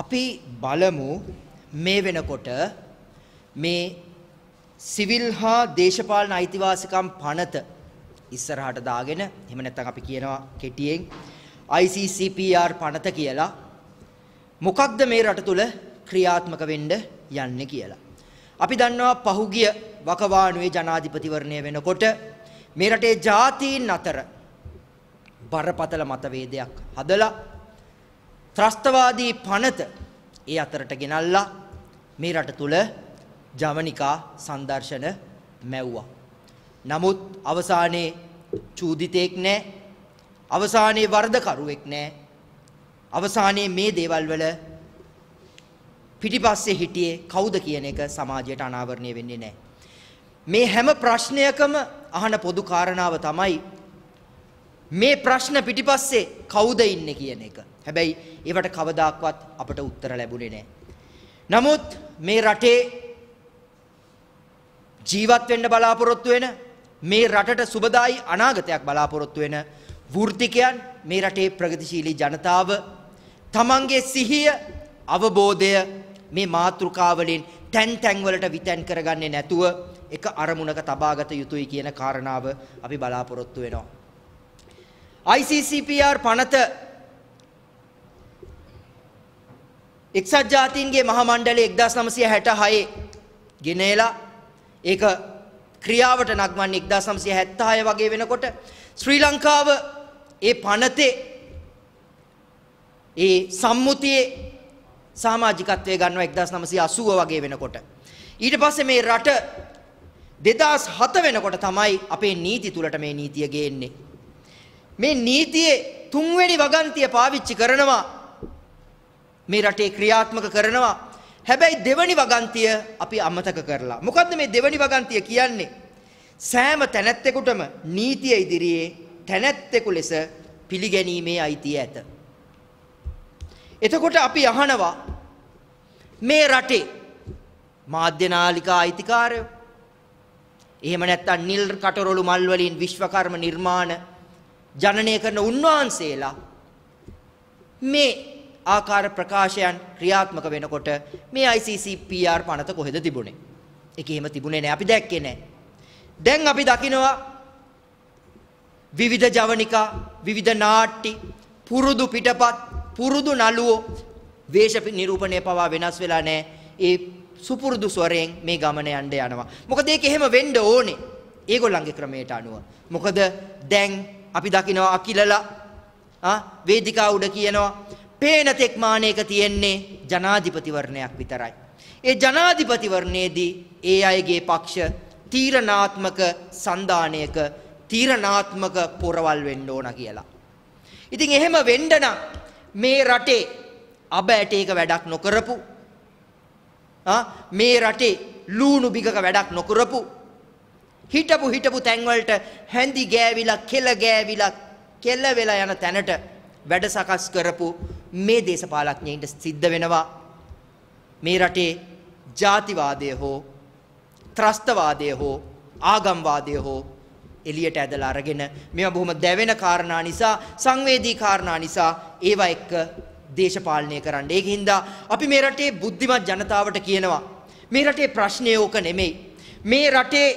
අපි බලමු මේ වෙනකොට මේ සිවිල් හා දේශපාලන අයිතිවාසිකම් පනත ඉස්සරහට දාගෙන එහෙම නැත්නම් අපි කියනවා කෙටියෙන් ICCPR පනත කියලා මොකක්ද මේ රට තුල ක්‍රියාත්මක වෙන්න යන්නේ කියලා. අපි දන්නවා පහුගිය වකවානුවේ ජනාධිපතිවරණය වෙනකොට මේ රටේ ජාතීන් අතර බරපතල මතවේදයක් හදලා ත්‍රස්තවාදී පනත ඒ අතරට ගෙනල්ලා මේ රට තුල ජවනිකා සංදර්ශන මැව්වා. නමුත් අවසානයේ චූදිතෙක් නැහැ. අවසානයේ වරදකරුවෙක් නැහැ. අවසානයේ මේ දේවල් වල පිටිපස්සේ හිටියේ කවුද කියන එක සමාජයට අනාවරණය වෙන්නේ නැහැ. මේ හැම ප්‍රශ්නයකම අහන පොදු කාරණාව තමයි මේ ප්‍රශ්න පිටිපස්සේ කවුද ඉන්නේ කියන එක. හැබැයි ඒවට කවදාක්වත් අපට උත්තර ලැබුණේ නැහැ. නමුත් මේ රටේ ජීවත් වෙන්න බලාපොරොත්තු වෙන මේ රටට සුබදායි අනාගතයක් බලාපොරොත්තු වෙන වෘත්තිකයන් මේ රටේ ප්‍රගතිශීලී ජනතාව තමන්ගේ සිහිය අවබෝධය මේ මාතෘකාවලින් තැන් තැන්වලට විතැන් කරගන්නේ නැතුව එක අරමුණක තබාගත යුතුයි කියන කාරණාව අපි බලාපොරොත්තු වෙනවා. ICCPR පනත එක්සත් ජාතීන්ගේ මහ මණ්ඩලය 1966 ගෙනේලා ඒක ක්‍රියාවට නගවන්නේ 1976 වගේ වෙනකොට ශ්‍රී ලංකාව ඒ පනතේ ඒ සම්මුතියේ සමාජිකත්වය ගන්නවා 1980 වගේ වෙනකොට ඊට පස්සේ මේ රට 2007 වෙනකොට තමයි අපේ නීති තුලට මේ නීතිය ගේන්නේ මේ නීතියේ තුන්වෙනි වගන්තිය පාවිච්චි කරනවා මේ රටේ ක්‍රියාත්මක කරනවා. හැබැයි දෙවනි වගන්තිය අපි අමතක කරලා. මොකද්ද මේ දෙවනි වගන්තිය කියන්නේ? සෑම තැනැත්තෙකුටම නීතිය ඉදිරියේ තැනැත්තෙකු ලෙස පිළිගැනීමේ අයිතිය ඇත. එතකොට අපි අහනවා මේ රටේ මාධ්‍ය නාලිකා අයිතිකාරයෝ එහෙම නැත්නම් නිල් කටරොළු මල් වලින් විශ්වකර්ම නිර්මාණ ජනනය කරන උන්වහන්සේලා මේ ආකාර ප්‍රකාශයන් ක්‍රියාත්මක වෙනකොට මේ ICC PR පනත කොහෙද තිබුණේ? ඒක එහෙම තිබුණේ නැහැ. අපි දැක්කේ නැහැ. දැන් අපි දකිනවා විවිධ ජවනිකා, විවිධ නාට්‍ය, පුරුදු පිටපත්, පුරුදු නළුවෝ වේශ නිරූපණය පවා වෙනස් වෙලා නැහැ. ඒ සුපුරුදු ස්වරයෙන් මේ ගමන යන්න යනවා. මොකද ඒක එහෙම වෙන්න ඕනේ. ඒගොල්ලන්ගේ ක්‍රමයට අනුව. මොකද දැන් අපි දකිනවා අකිලලා ආ වේදිකා උඩ කියනවා පේන තෙක් මානයක තියෙන්නේ ජනාධිපතිවරණයක් විතරයි. ඒ ජනාධිපතිවරණයේදී ඒ අයගේ පක්ෂ තීරණාත්මක සන්ධානයක තීරණාත්මක පොරවල් වෙන්න ඕන කියලා. ඉතින් එහෙම වෙන්න මේ රටේ අබ ඇටේක වැඩක් නොකරපු මේ රටේ ලූණු බිගක වැඩක් නොකරපු හිටපු හිටපු තැන්වලට හැඳි ගෑවිලා කෙල ගෑවිලා කෙල වෙලා යන තැනට වැඩ සකස් කරපු මේ දේශපාලඥයින්ට සිද්ධ වෙනවා මේ රටේ ජාතිවාදය හෝ ත්‍රස්තවාදය හෝ ආගම්වාදය හෝ එළියට ඇදලා අරගෙන මේවා බොහොම දැවෙන කාරණා නිසා සංවේදී කාරණා නිසා ඒවා එක්ක දේශපාලනය කරන්න. ඒක හින්දා අපි මේ රටේ බුද්ධිමත් ජනතාවට කියනවා මේ රටේ ප්‍රශ්නේ ඕක නෙමෙයි. මේ රටේ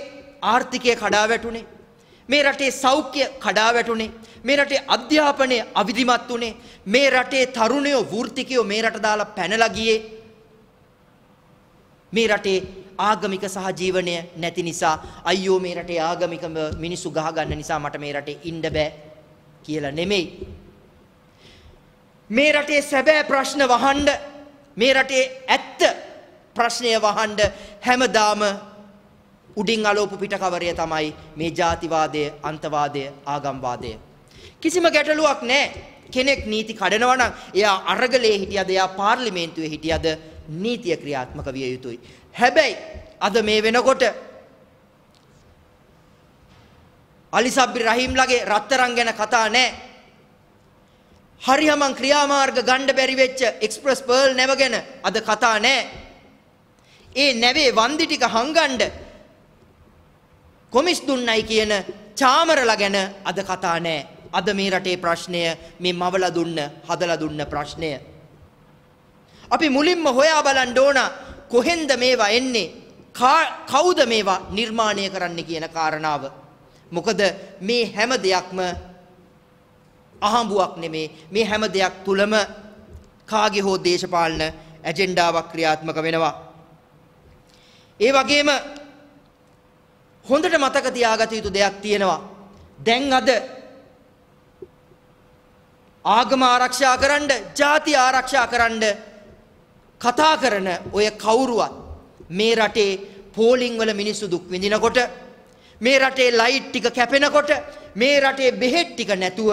ආර්ථිකය කඩා වැටුනේ මේ රටේ සෞඛ්‍ය කඩා වැටුනේ. මේ රටේ අධ්‍යාපනය අවිධිමත් වුණේ. මේ රටේ තරුණයෝ වෘත්තිකයෝ මේ රට දාලා පැනලා ගියේ. මේ රටේ ආගමික සහජීවනය නැති නිසා අයියෝ මේ රටේ ආගමික මිනිස්සු ගහගන්න නිසා මට මේ රටේ ඉන්න බෑ කියලා නෙමෙයි. මේ රටේ සැබෑ ප්‍රශ්න වහන්න මේ රටේ ඇත්ත ප්‍රශ්නය වහන්න හැමදාම උඩින් අලෝපු පිටකවරය තමයි මේ ජාතිවාදය, අන්තවාදය, ආගම්වාදය. කිසිම ගැටලුවක් නැහැ. කෙනෙක් නීති කඩනවා නම් එයා අරගලයේ හිටියද එයා පාර්ලිමේන්තුවේ හිටියද නීතිය ක්‍රියාත්මක විය යුතුයි. හැබැයි අද මේ වෙනකොට අලි සබ්බි රහීම්ලගේ රත්තරන් ගැන කතා නැහැ. හරියමං ක්‍රියාමාර්ග ගණ්ඩ බැරි වෙච්ච එක්ස්ප්‍රස් පර්ල් නැව ගැන අද කතා නැහැ. ඒ නැවේ වන්දි ටික හංගන්න කොමිස් දුන්නයි කියන චාමරලා ගැන අද කතා නෑ. අද මේ රටේ ප්‍රශ්නය මේ මවලා දුන්න හදලා දුන්න ප්‍රශ්නය. අපි මුලින්ම හොයා බලන්න ඕන කොහෙන්ද මේවා එන්නේ? කවුද මේවා නිර්මාණය කරන්න කියන කාරණාව. මොකද මේ හැම දෙයක්ම අහඹුවක් නෙමේ. මේ හැම දෙයක් තුලම කාගේ හෝ දේශපාලන ඇජෙන්ඩාවක් ක්‍රියාත්මක වෙනවා. ඒ වගේම හොඳට මතක තියාගත යුතු දෙයක් තියෙනවා. දැන් අද ආගම ආරක්ෂා කරන්න, ಜಾති ආරක්ෂා කරන්න කතා කරන ඔය කවුරුවත් මේ රටේ පෝලිං වල මිනිස්සු දුක් විඳිනකොට මේ රටේ ලයිට් ටික කැපෙනකොට මේ රටේ බෙහෙත් ටික නැතුව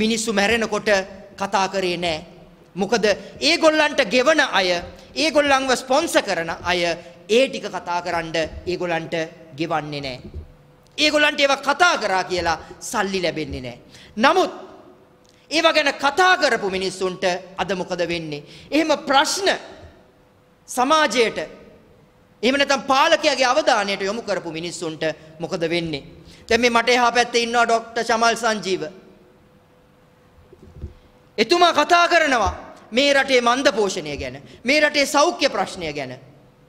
මිනිස්සු මැරෙනකොට කතා කරේ නැහැ. මොකද ඒගොල්ලන්ට ගෙවන අය ඒගොල්ලන්ව ස්පොන්සර් කරන අය ඒ ටික කතා කරන්න ඒගොල්ලන්ට ගෙවන්නේ නැහැ. ඒගොල්ලන්ට ඒවා කතා කරා කියලා සල්ලි ලැබෙන්නේ නැහැ. නමුත් ඒව ගැන කතා කරපු මිනිස්සුන්ට අද මොකද වෙන්නේ? එහෙම ප්‍රශ්න සමාජයට එහෙම නැත්නම් පාලකයාගේ අවධානයට යොමු කරපු මිනිස්සුන්ට මොකද වෙන්නේ? දැන් මේ මට එහා පැත්තේ ඉන්නවා ડોක්ටර් ශමල් සංජීව. එතුමා කතා කරනවා මේ රටේ මන්ද පෝෂණය ගැන, මේ රටේ සෞඛ්‍ය ප්‍රශ්නය ගැන.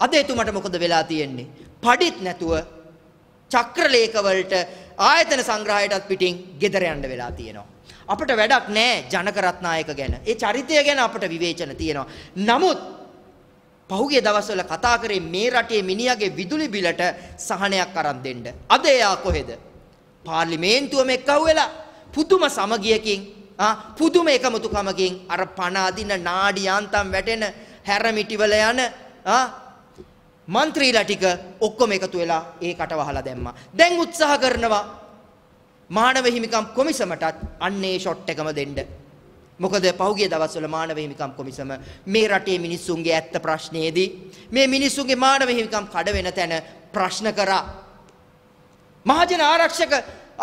අද එතුමට මොකද වෙලා තියෙන්නේ? padit නැතුව චක්‍රලේඛ වලට ආයතන සංග්‍රහයටත් පිටින් gedera යන්න වෙලා තියෙනවා. අපිට වැඩක් නැහැ ජනකරත්නායක ගැන. ඒ චරිතය ගැන අපට විවේචන තියෙනවා. නමුත් පහුගිය දවස්වල කතා කරේ මේ රටේ මිනිහාගේ විදුලි බිලට සහනයක් අරන් දෙන්න. අද එයා කොහෙද? පාර්ලිමේන්තුවම එක්කව වෙලා පුදුම සමගියකින් පුදුම එකමුතුකමකින් අර පණ අදින නාඩි යාන්තම් වැටෙන හැරමිටිවල යන മന്ത്രിලා ටික ඔක්කොම එකතු වෙලා ඒකට වහලා දැම්මා. දැන් උත්සාහ කරනවා මානව හිමිකම් කොමිසමටත් අන්නේ ෂොට් එකම දෙන්න. මොකද පහුගිය දවස්වල මානව හිමිකම් කොමිසම මේ රටේ මිනිස්සුන්ගේ ඇත්ත ප්‍රශ්නයේදී මේ මිනිස්සුන්ගේ මානව හිමිකම් කඩ වෙන තැන ප්‍රශ්න කරා. මහජන ආරක්ෂක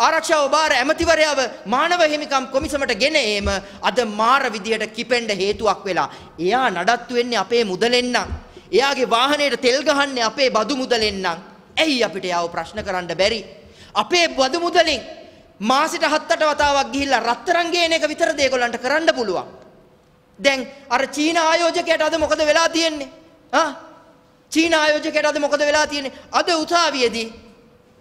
ආරක්ෂාව බාර ඇමතිවරයාව මානව හිමිකම් කොමිසමට ගෙන ඒම අද මාර විදියට කිපෙන්ඩ හේතුවක් වෙලා. එයා නඩත්තු වෙන්නේ අපේ මුදලෙන්නම්. එයාගේ වාහනයට තෙල් ගහන්නේ අපේ බදු මුදලෙන් නම් ඇයි අපිට යාව ප්‍රශ්න කරන්න බැරි? අපේ බදු මුදලෙන් මාසෙට හත් අට වතාවක් ගිහිල්ලා රත්තරන් ගේන එක විතරද ඒගොල්ලන්ට කරන්න පුළුවන්. දැන් අර චීන ආයෝජකයට අද මොකද වෙලා තියෙන්නේ? ආ චීන ආයෝජකයට අද මොකද වෙලා තියෙන්නේ? අද උසාවියේදී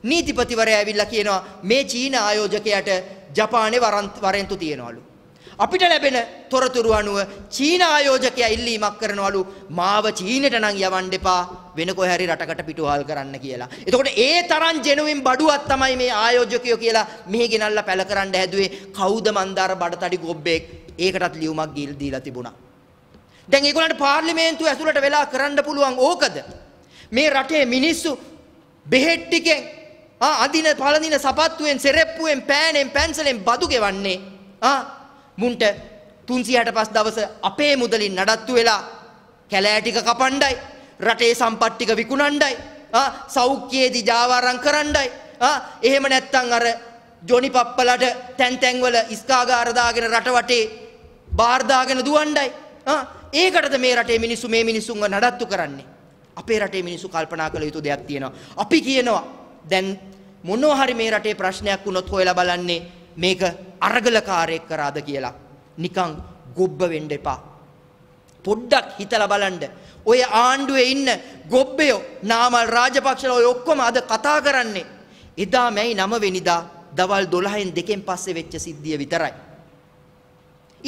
නීතිපතිවරයා ඇවිල්ලා කියනවා මේ චීන ආයෝජකයට ජපානයේ වරන්තු තියෙනවලු. අපිට ලැබෙන තොරතුරු අනුව චීන ආයෝජකයා ඉල්ලීමක් කරනවලු මාව චීනෙට නම් යවන්න එපා වෙන කොහේ හරි රටකට පිටුවහල් කරන්න කියලා. එතකොට ඒ තරම් ජෙනුවින් බඩුවක් තමයි මේ ආයෝජකයෝ කියලා මෙහි ගෙනල්ලා පැල කරන්න හැදුවේ කවුද මන්දාර බඩතඩි ගොබ්බෙක්. ඒකටත් ලියුමක් ගිල් දීලා තිබුණා. දැන් ඒගොල්ලන්ට පාර්ලිමේන්තුව ඇතුළට වෙලා කරන්න පුළුවන් ඕකද? මේ රටේ මිනිස්සු බෙහෙත් ටිකෙන් අදින පළඳින සපත්තුවෙන් සෙරෙප්පුවෙන් පෑනෙන් පැන්සලෙන් බදු ගෙවන්නේ. ආ මුන්ට 365 දවස අපේ මුදලින් නඩත්තු වෙලා කැලෑ ටික කපණ්ඩයි රටේ සම්පත් ටික විකුණණ්ඩයි ආ සෞඛ්‍යයේදී ජාවාරම් කරණ්ඩයි ආ එහෙම නැත්තම් අර ජොනි පප්පලට තැන් තැන් වල ඉස්කාගාර දාගෙන රට වටේ බාර් දාගෙන දුවණ්ඩයි ආ ඒකටද මේ රටේ මිනිස්සු මේ මිනිස්සුන්ව නඩත්තු කරන්නේ අපේ රටේ මිනිස්සු කල්පනා කළ යුතු දෙයක් තියෙනවා අපි කියනවා දැන් මොනවා හරි මේ රටේ ප්‍රශ්නයක් වුණොත් හොයලා බලන්නේ මේක අරගලකාරයෙක් කරාද කියලා. නිකන් ගොබ්බ වෙන්න එපා. පොඩ්ඩක් හිතලා බලන්න. ඔය ආණ්ඩුවේ ඉන්න ගොබ්බයෝ නාමල් රාජපක්ෂලා ඔය ඔක්කොම අද කතා කරන්නේ. එදා මැයි 9 වෙනිදා දවල් 12න් දෙකෙන් පස්සේ වෙච්ච සිද්ධිය විතරයි.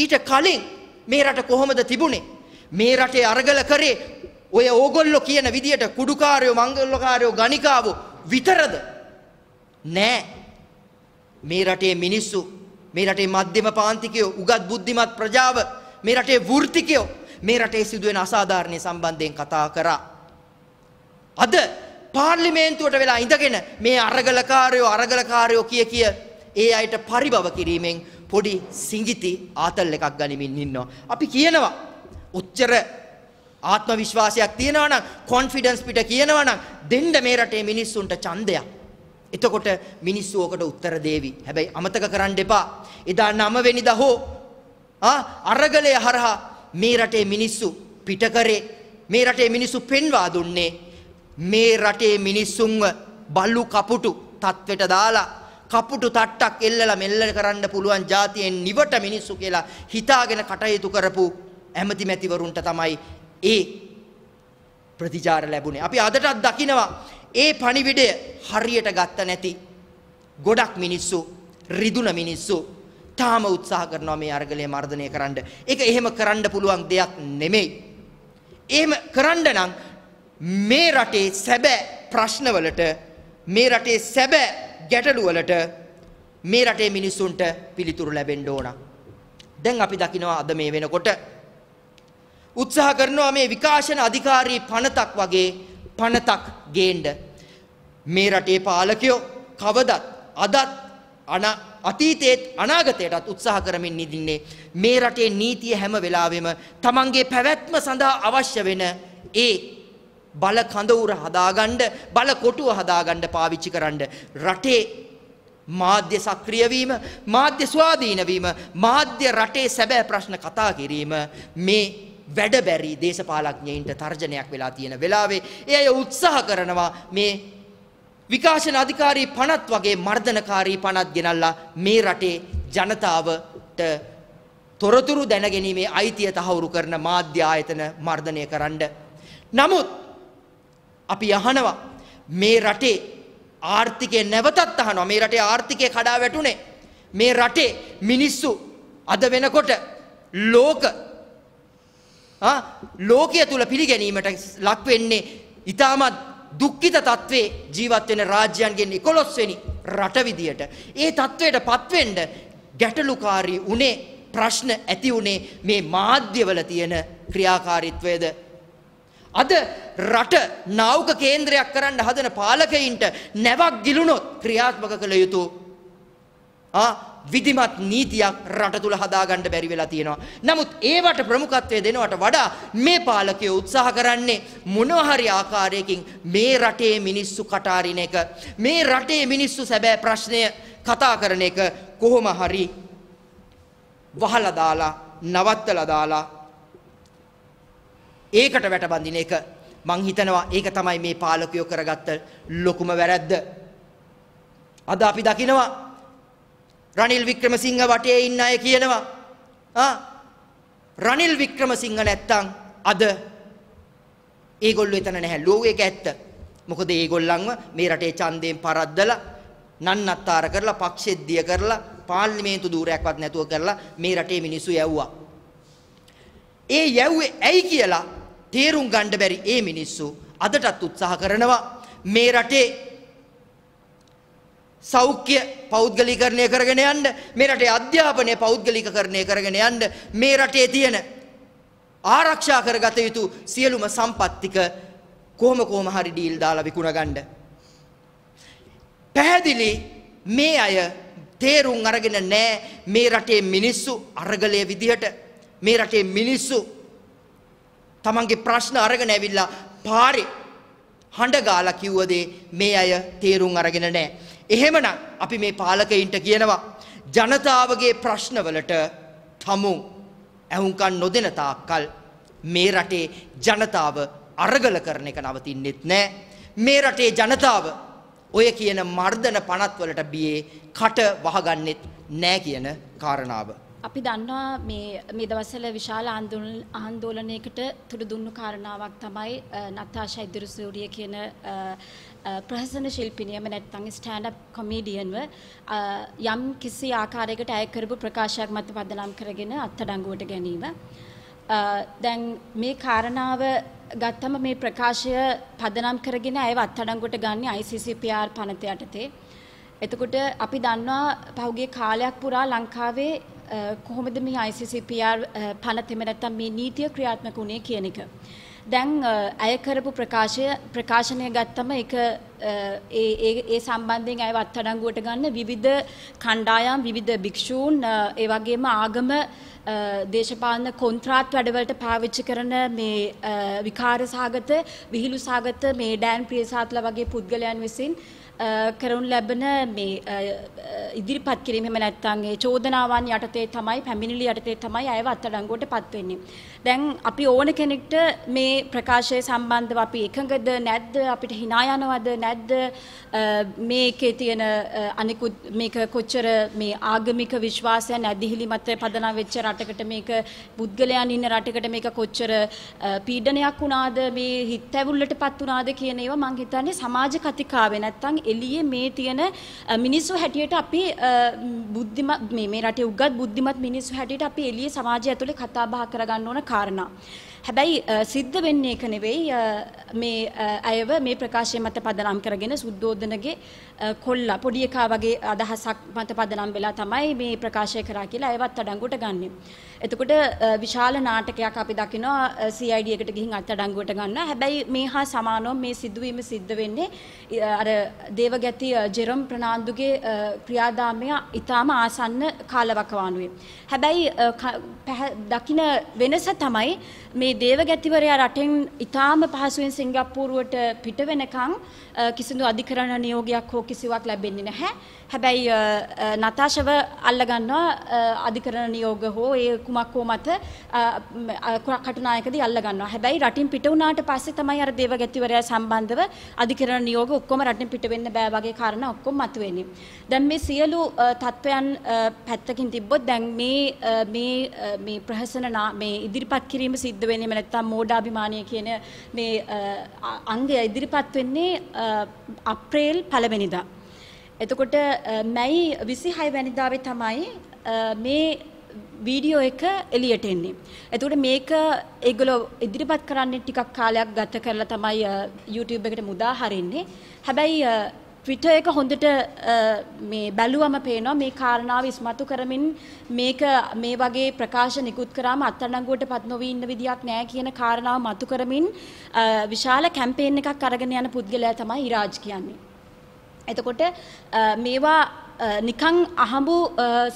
ඊට කලින් මේ රට කොහොමද තිබුණේ? මේ රටේ අරගල කරේ ඔය ඕගොල්ලෝ කියන විදියට කුඩුකාරයෝ මංගල්කාරයෝ ගණිකාවෝ විතරද? නෑ. මේ රටේ මිනිස්සු මේ රටේ මධ්‍යම පාන්තිකයෝ උගත් බුද්ධිමත් ප්‍රජාව මේ රටේ වෘත්තිකයෝ මේ රටේ සිදුවෙන අසාධාරණය සම්බන්ධයෙන් කතා කරා. අද පාර්ලිමේන්තුවට වෙලා ඉඳගෙන මේ අරගලකාරයෝ අරගලකාරයෝ කිය කිය ඒ අයට පරිභව කිරීමෙන් පොඩි සිඟිති ආතල් එකක් ගනිමින් ඉන්නවා. අපි කියනවා උච්චර ආත්ම විශ්වාසයක් තියෙනවා නම් කොන්ෆිඩන්ස් පිට කියනවා නම් දෙන්න මේ රටේ මිනිස්සුන්ට ඡන්දයක්. එතකොට මිනිස්සු ඕකට උත්තර දෙවි. හැබැයි අමතක කරන්න එපා. එදා 9 වෙනිදා හෝ ආ අරගලය හරහා මේ රටේ මිනිස්සු පිට කරේ. මේ රටේ මිනිස්සු පෙන්වා දුන්නේ මේ රටේ මිනිස්සුන්ව බලු කපුටු තත්වෙට දාලා කපුටු තට්ටක් එල්ලලා මෙල්ල කරන්න පුළුවන් જાතියෙන් නිවට මිනිස්සු කියලා හිතාගෙන කටයුතු කරපු ඇමතිමැතිවරුන්ට තමයි ඒ ප්‍රතිචාර ලැබුණේ. අපි අදටත් දකිනවා ඒ පණිවිඩය හරියට ගත්ත නැති ගොඩක් මිනිස්සු රිදුන මිනිස්සු තාම උත්සාහ කරනවා මේ අරගලය මර්ධනය කරන්න. ඒක එහෙම කරන්න පුළුවන් දෙයක් නෙමෙයි. එහෙම කරන්න නම් මේ රටේ සැබෑ ප්‍රශ්නවලට මේ රටේ සැබෑ ගැටලුවලට මේ රටේ මිනිස්සුන්ට පිළිතුරු ලැබෙන්න ඕන. දැන් අපි දකිනවා අද මේ වෙනකොට උත්සාහ කරනවා මේ විකාශන අධිකාරී පනතක් වගේ පනතක් ගේන්න මේ රටේ පාලකයෝ කවදත් අදත් අන අතීතයේත් අනාගතයටත් උත්සාහ කරමින් නිදින්නේ මේ රටේ නීතිය හැම වෙලාවෙම තමන්ගේ පැවැත්ම සඳහා අවශ්‍ය වෙන ඒ බල කඳවුර හදාගන්න බල කොටුව හදාගන්න පාවිච්චි කරන්න රටේ මාධ්‍ය සක්‍රිය වීම මාධ්‍ය ස්වාධීන වීම මාධ්‍ය රටේ සැබෑ ප්‍රශ්න කතා කිරීම මේ වැඩ බැරි දේශපාලඥයින්ට තර්ජනයක් වෙලා තියෙන වෙලාවේ ඒ අය උත්සාහ කරනවා මේ විකාශන අධිකාරී පනත් වගේ මර්ධනකාරී පනත් ගෙනල්ලා මේ රටේ ජනතාවට තොරතුරු දැනගැනීමේ අයිතිය තහවුරු කරන මාධ්‍ය ආයතන මර්ධනය කරන්න. නමුත් අපි අහනවා මේ රටේ ආර්ථිකය නැවතත් අහනවා මේ රටේ ආර්ථිකය කඩා වැටුනේ මේ රටේ මිනිස්සු අද වෙනකොට ලෝක ලෝකය තුල පිළිගැනීමට ලක් වෙන්නේ ඊටමත් දුක්ඛිත తත්වේ ජීවත් වෙන රාජ්‍යයන්ගෙන් 11 වෙනි රට විදියට ඒ తත්වයටපත් වෙන්න ගැටලුකාරී උනේ ප්‍රශ්න ඇති උනේ මේ මාධ්‍යවල තියෙන ක්‍රියාකාරීත්වයද අද රට නාවක කේන්ද්‍රයක් කරන්න හදන පාලකයින්ට නැවක් ගිලුණොත් ක්‍රියාත්මක කළ යුතු ආ විධිමත් නීතියක් රට තුල හදාගන්න බැරි වෙලා තියෙනවා. නමුත් ඒවට ප්‍රමුඛත්වය දෙනවට වඩා මේ පාලකයෝ උත්සාහ කරන්නේ මොනවා ආකාරයකින් මේ රටේ මිනිස්සු කටාරින එක, මේ රටේ මිනිස්සු සැබෑ ප්‍රශ්නය කතා කරන එක කොහොම හරි වහලා දාලා නවත්තලා දාලා ඒකට වැටබඳින එක මං හිතනවා ඒක තමයි මේ පාලකයෝ කරගත්ත ලොකුම වැරැද්ද. අද අපි දකිනවා රනිල් වික්‍රමසිංහ වටේ ඉන්න අය කියනවා ආ රනිල් වික්‍රමසිංහ නැත්තම් අද ඒගොල්ලෝ එතන නැහැ ලෝකයක ඇත්ත මොකද ඒගොල්ලන්ව මේ රටේ ඡන්දයෙන් පරද්දලා නන්නත්තර කරලා පක්ෂෙද්දිය කරලා පාර්ලිමේන්තු ධූරයක්වත් නැතුව කරලා මේ රටේ මිනිස්සු යැව්වා ඒ යැව්වේ ඇයි කියලා තේරුම් ගන්න බැරි ඒ මිනිස්සු අදටත් උත්සාහ කරනවා මේ රටේ සෞඛ්‍ය පෞද්ගලිකරණය කරගෙන යන්න මේ රටේ අධ්‍යාපනය පෞද්ගලිකරණය කරගෙන යන්න මේ රටේ තියෙන ආරක්ෂා කරගත යුතු සියලුම සම්පත්තික කොහොම කොහොම හරි ඩීල් දාලා විකුණ ගන්න. පැහැදිලි මේ අය තේරුම් අරගෙන නැහැ මේ රටේ මිනිස්සු අරගලයේ විදිහට මේ රටේ මිනිස්සු තමන්ගේ ප්‍රශ්න අරගෙන ඇවිල්ලා පාරේ හඬ ගාලා කිව්වදේ මේ අය තේරුම් අරගෙන නැහැ. එහෙමනම් අපි මේ පාලකයින්ට කියනවා ජනතාවගේ ප්‍රශ්නවලට තමු ඇහුම්කන් නොදෙන තාක්කල් මේ රටේ ජනතාව අරගල කරන එක නවතින්නෙත් නෑ. මේ රටේ ජනතාව ඔය කියන මර්ධන පනත් වලට බියේ කට වහගන්නෙත් නෑ කියන කාරණාව. අපි දන්නවා මේ මේ දවස්වල විශාල ආන්දෝලනයකට තුඩු දුන්නු කාරණාවක් තමයි නතාෂා ඉදිරිසූරිය කියන Uh, ප්‍රහසන ශිල්පිනියම නැත්නම් ස්ටෑන්ඩ් අප් කොමීඩියන්ව යම් කිසි ආකාරයකට ඇය කරපු ප්‍රකාශයක් මත පදනම් කරගෙන අත්අඩංගුවට ගැනීම. Uh, දැන් මේ කාරණාව ගත්තම මේ ප්‍රකාශය පදනම් කරගෙන ඇයව අත්අඩංගුවට ගන්නේ ICCPR පනත යටතේ. එතකොට අපි දන්නවා පහුගිය කාලයක් පුරා ලංකාවේ uh, කොහොමද මේ ICCPR පනතෙම නැත්තම් මේ නීතිය ක්‍රියාත්මක වුණේ කියන එක. දැන් අය කරපු ප්‍රකාශය ප්‍රකාශනය ගත්තම එක ඒ සම්බන්ධයෙන් අය වත්තඩංගුවට ගන්න විවිධ කණ්ඩායම් විවිධ භික්ෂූන් ඒ වගේම ආගම දේශපාලන කොන්ත්‍රාත් වැඩවලට පාවිච්චි කරන මේ විකාර සාගත විහිළු සාගත මේ ඩෑන් ප්‍රියසාත්ලා වගේ පුද්ගලයන් විසින් කරනු ලැබෙන මේ ඉදිරිපත් කිරීම එහෙම නැත්නම් ඒ චෝදනාවන් යටතේ තමයි පැමිණිලි යටතේ තමයි අයව අත්අඩංගුවට පත් වෙන්නේ. දැන් අපි ඕන කෙනෙක්ට මේ ප්‍රකාශය සම්බන්ධව අපි එකඟද නැද්ද අපිට hina යනවද නැද්ද මේකේ තියෙන අනිකුත් මේක කොච්චර මේ ආගමික විශ්වාසයන් ඇදිහිලි මත පදනම් වෙච්ච රටකට මේක පුද්ගලයන් ඉන්න රටකට මේක කොච්චර පීඩනයක් වුණාද මේ හිතැවුල්ලටපත් වුණාද කියන ඒවා මං හිතන්නේ සමාජ කතිකාවේ නැත්තම් එළියේ මේ තියෙන මිනිස්සු හැටියට අපි බුද්ධිමත් මේ රටේ උගත් බුද්ධිමත් මිනිස්සු හැටියට අපි එළියේ සමාජය ඇතුලේ කතා බහ කරගන්න ඕන කාරණා. හැබැයි සිද්ධ වෙන්නේ එක නෙවෙයි මේ අයව මේ ප්‍රකාශය මත පදනම් කරගෙන සුද්ධෝදනගේ කොල්ලා පොඩි එකා වගේ අදහසක් මත පදනම් වෙලා තමයි මේ ප්‍රකාශය කරා කියලා අයවත් අඩංගුවට ගන්නේ. එතකොට විශාල නාටකයක් අපි දකිනවා CID එකට ගිහින් අත්අඩංගුවට ගන්නවා. හැබැයි මේ හා සමානව මේ සිදුවීම සිද්ධ වෙන්නේ අර දේවගැති ජෙරම් ප්‍රනාන්දුගේ ක්‍රියාදාමය ඊටාම ආසන්න කාලවකවානුවේ. හැබැයි දකින වෙනස තමයි මේ දේවගැතිවරයා රටෙන් ඊටාම පහසුවෙන් සිංගප්පූරුවට පිට වෙනකන් කිසිදු අධිකරණ නියෝගයක් හෝ කිසිවක් ලැබෙන්නේ නැහැ. හැබැයි නතාශව අල්ලගන්නවා අධිකරණ නියෝග හෝ ඒ කුමක් හෝ මත කටුනායකදී අල්ලගන්නවා. හැබැයි රටින් පිට වුණාට පස්සේ තමයි අර දේවගැතිවරයා සම්බන්ධව අධිකරණ නියෝග ඔක්කොම රටින් පිට වෙන්න බෑ වගේ කාරණා ඔක්කොම මතුවෙන්නේ. දැන් මේ සියලු තත්වයන් පැත්තකින් තිබ්බොත් දැන් මේ මේ මේ ප්‍රහසන මේ ඉදිරිපත් කිරීම සිද්ධ වෙන්නේ නැත්තම් මෝඩාභිමානය කියන මේ අංගය ඉදිරිපත් වෙන්නේ අප්‍රේල් පළවෙනිදා. එතකොට මැයි 26 වැනිදාවේ තමයි මේ වීඩියෝ එක එලියට එන්නේ. එතකොට මේක ඒගොල්ලෝ ඉදිරිපත් කරන්නේ ටිකක් කාලයක් ගත කරලා තමයි YouTube එකට මුදා හරින්නේ. හැබැයි Twitter එක හොඳට මේ බැලුවම පේනවා මේ කාරණාව ඉස්මතු කරමින් මේක මේ වගේ ප්‍රකාශ නිකුත් කරාම අත්අඩංගුවටපත් නොවී ඉන්න විදියක් නෑ කියන කාරණාව මතු කරමින් විශාල කැම්පේන් එකක් අරගෙන යන පුද්ගලයා තමයි ඉරාජ් කියන්නේ. එතකොට මේවා නිකං අහඹු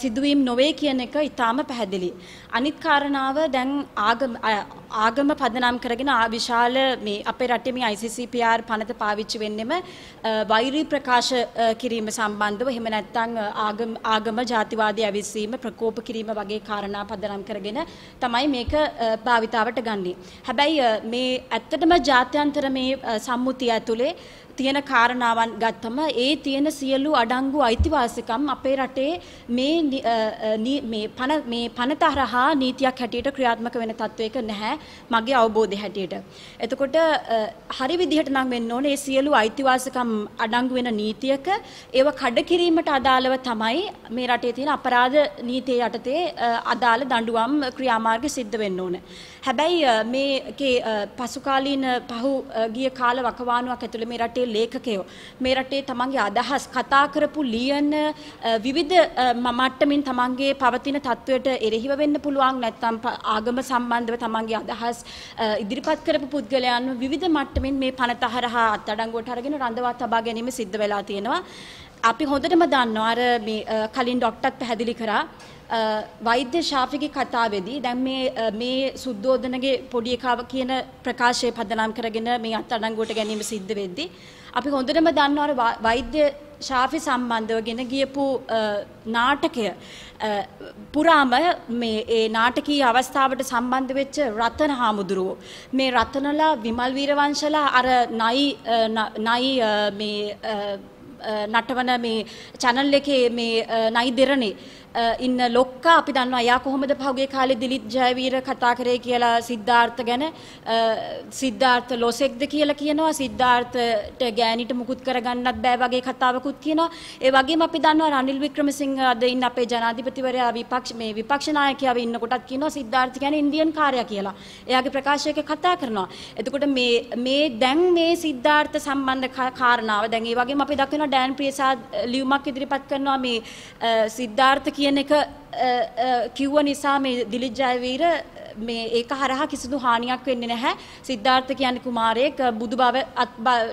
සිදුවීම් නොවේ කියන එක ඉතාම පැහැදිලි. අනිත් කාරණාව දැන් ආගම ආගම පදනම් කරගෙන විශාල මේ අපේ රටේ මේ ICCPR පනත පාවිච්චි වෙන්නෙම වෛරී ප්‍රකාශ කිරීම සම්බන්ධව එහෙම නැත්නම් ආගම ආගම ජාතිවාදී ඇවිස්සීම ප්‍රකෝප කිරීම වගේ කාරණා පදනම් කරගෙන තමයි මේක භාවිතාවට ගන්නෙ. හැබැයි මේ ඇත්තටම ජාත්‍යන්තර මේ සම්මුතිය ඇතුලේ තියෙන කාරණාවන් ගත්තම ඒ තියෙන සියලු අඩංගු අයිතිවාසිකම් අපේ රටේ මේ මේ පන මේ පනතහරහා නීතියක් හැටියට ක්‍රියාත්මක වෙන තත්වයක නැහැ. මගේ අවබෝධය හැටියට. එතකොට හරි විදිහට නම් වෙන්න ඕනේ මේ සියලු අයිතිවාසිකම් අඩංගු වෙන නීතියක ඒව කඩ කිරීමට අදාළව තමයි මේ රටේ තියෙන අපරාධ නීතිය යටතේ අදාළ දඬුවම් ක්‍රියාමාර්ග සිද්ධ වෙන්න ඕනේ. හැබැයි මේකේ පසුකාලීන පහු ගිය කාල වකවානුවක් ඇතුළේ මේ රටේ ලේඛකයෝ මේ රටේ තමන්ගේ අදහස් කතා කරපු ලියන විවිධ මට්ටමින් තමන්ගේ පවතින තත්වයට එරෙහිව වෙන්න පුළුවන් නැත්නම් ආගම සම්බන්ධව තමන්ගේ අදහස් අදහස් ඉදිරිපත් කරපු පුද්ගලයන් විවිධ මට්ටමින් මේ පනත හරහා අත්අඩංගුවට අරගෙන රඳවා තබා ගැනීම සිද්ධ වෙලා තියෙනවා. අපි හොඳටම දන්නවා අර මේ කලින් ඩොක්ටර් පැහැදිලි කරා වෛද්‍ය ශාපිකි කතාවේදී දැන් මේ මේ සුද්ධෝදනගේ පොඩි එකාව කියන ප්‍රකාශය පදනම් කරගෙන මේ අත්අඩංගුවට ගැනීම සිද්ධ වෙද්දී අපි හොඳටම දන්නවර වෛද්‍ය ශාෆි සම්බන්ධව ගෙන ගියපු නාටකය පුරාම මේ ඒ නාටකී අවස්ථාවට සම්බන්ධ වෙච්ච රතන හාමුදුරුවෝ මේ රතනලා විමල් වීරවංශලා අර නයි නයි මේ නටවන මේ channel එකේ මේ නයි දෙරණේ ඉන්න ලොක්කා අපි දන්නවා එයා කොහොමද පහුගිය කාලේ දිලිත් ජයවීර කතා කරේ කියලා සිද්ධාර්ථ ගැන සිද්ධාර්ථ ලොසෙක්ද කියලා කියනවා සිද්ධාර්ථට ගෑණිට මුකුත් කරගන්නත් බෑ වගේ කතාවකුත් කියනවා ඒ වගේම අපි දන්නවා රනිල් වික්‍රමසිංහ අද ඉන්න අපේ ජනාධිපතිවරයා විපක්ෂ මේ විපක්ෂ නායකයාව ඉන්න කොටත් කියනවා සිද්ධාර්ථ කියන්නේ ඉන්දියන් කාර්යයා කියලා එයාගේ ප්‍රකාශයක කතා කරනවා එතකොට මේ මේ දැන් මේ සිද්ධාර්ථ සම්බන්ධ කාරණාව දැන් ඒ වගේම අපි දකිනවා ඩෑන් ප්‍රියසාද් ලියුමක් ඉදිරිපත් කරනවා මේ සිද්ධාර්ථ කියන එක කිව්ව නිසා මේ දිලිත් ජයවීර මේ ඒක හරහා කිසිදු හානියක් වෙන්නේ නැහැ. සිද්ධාර්ථ කියන්නේ කුමාරයෙක් බුදු බව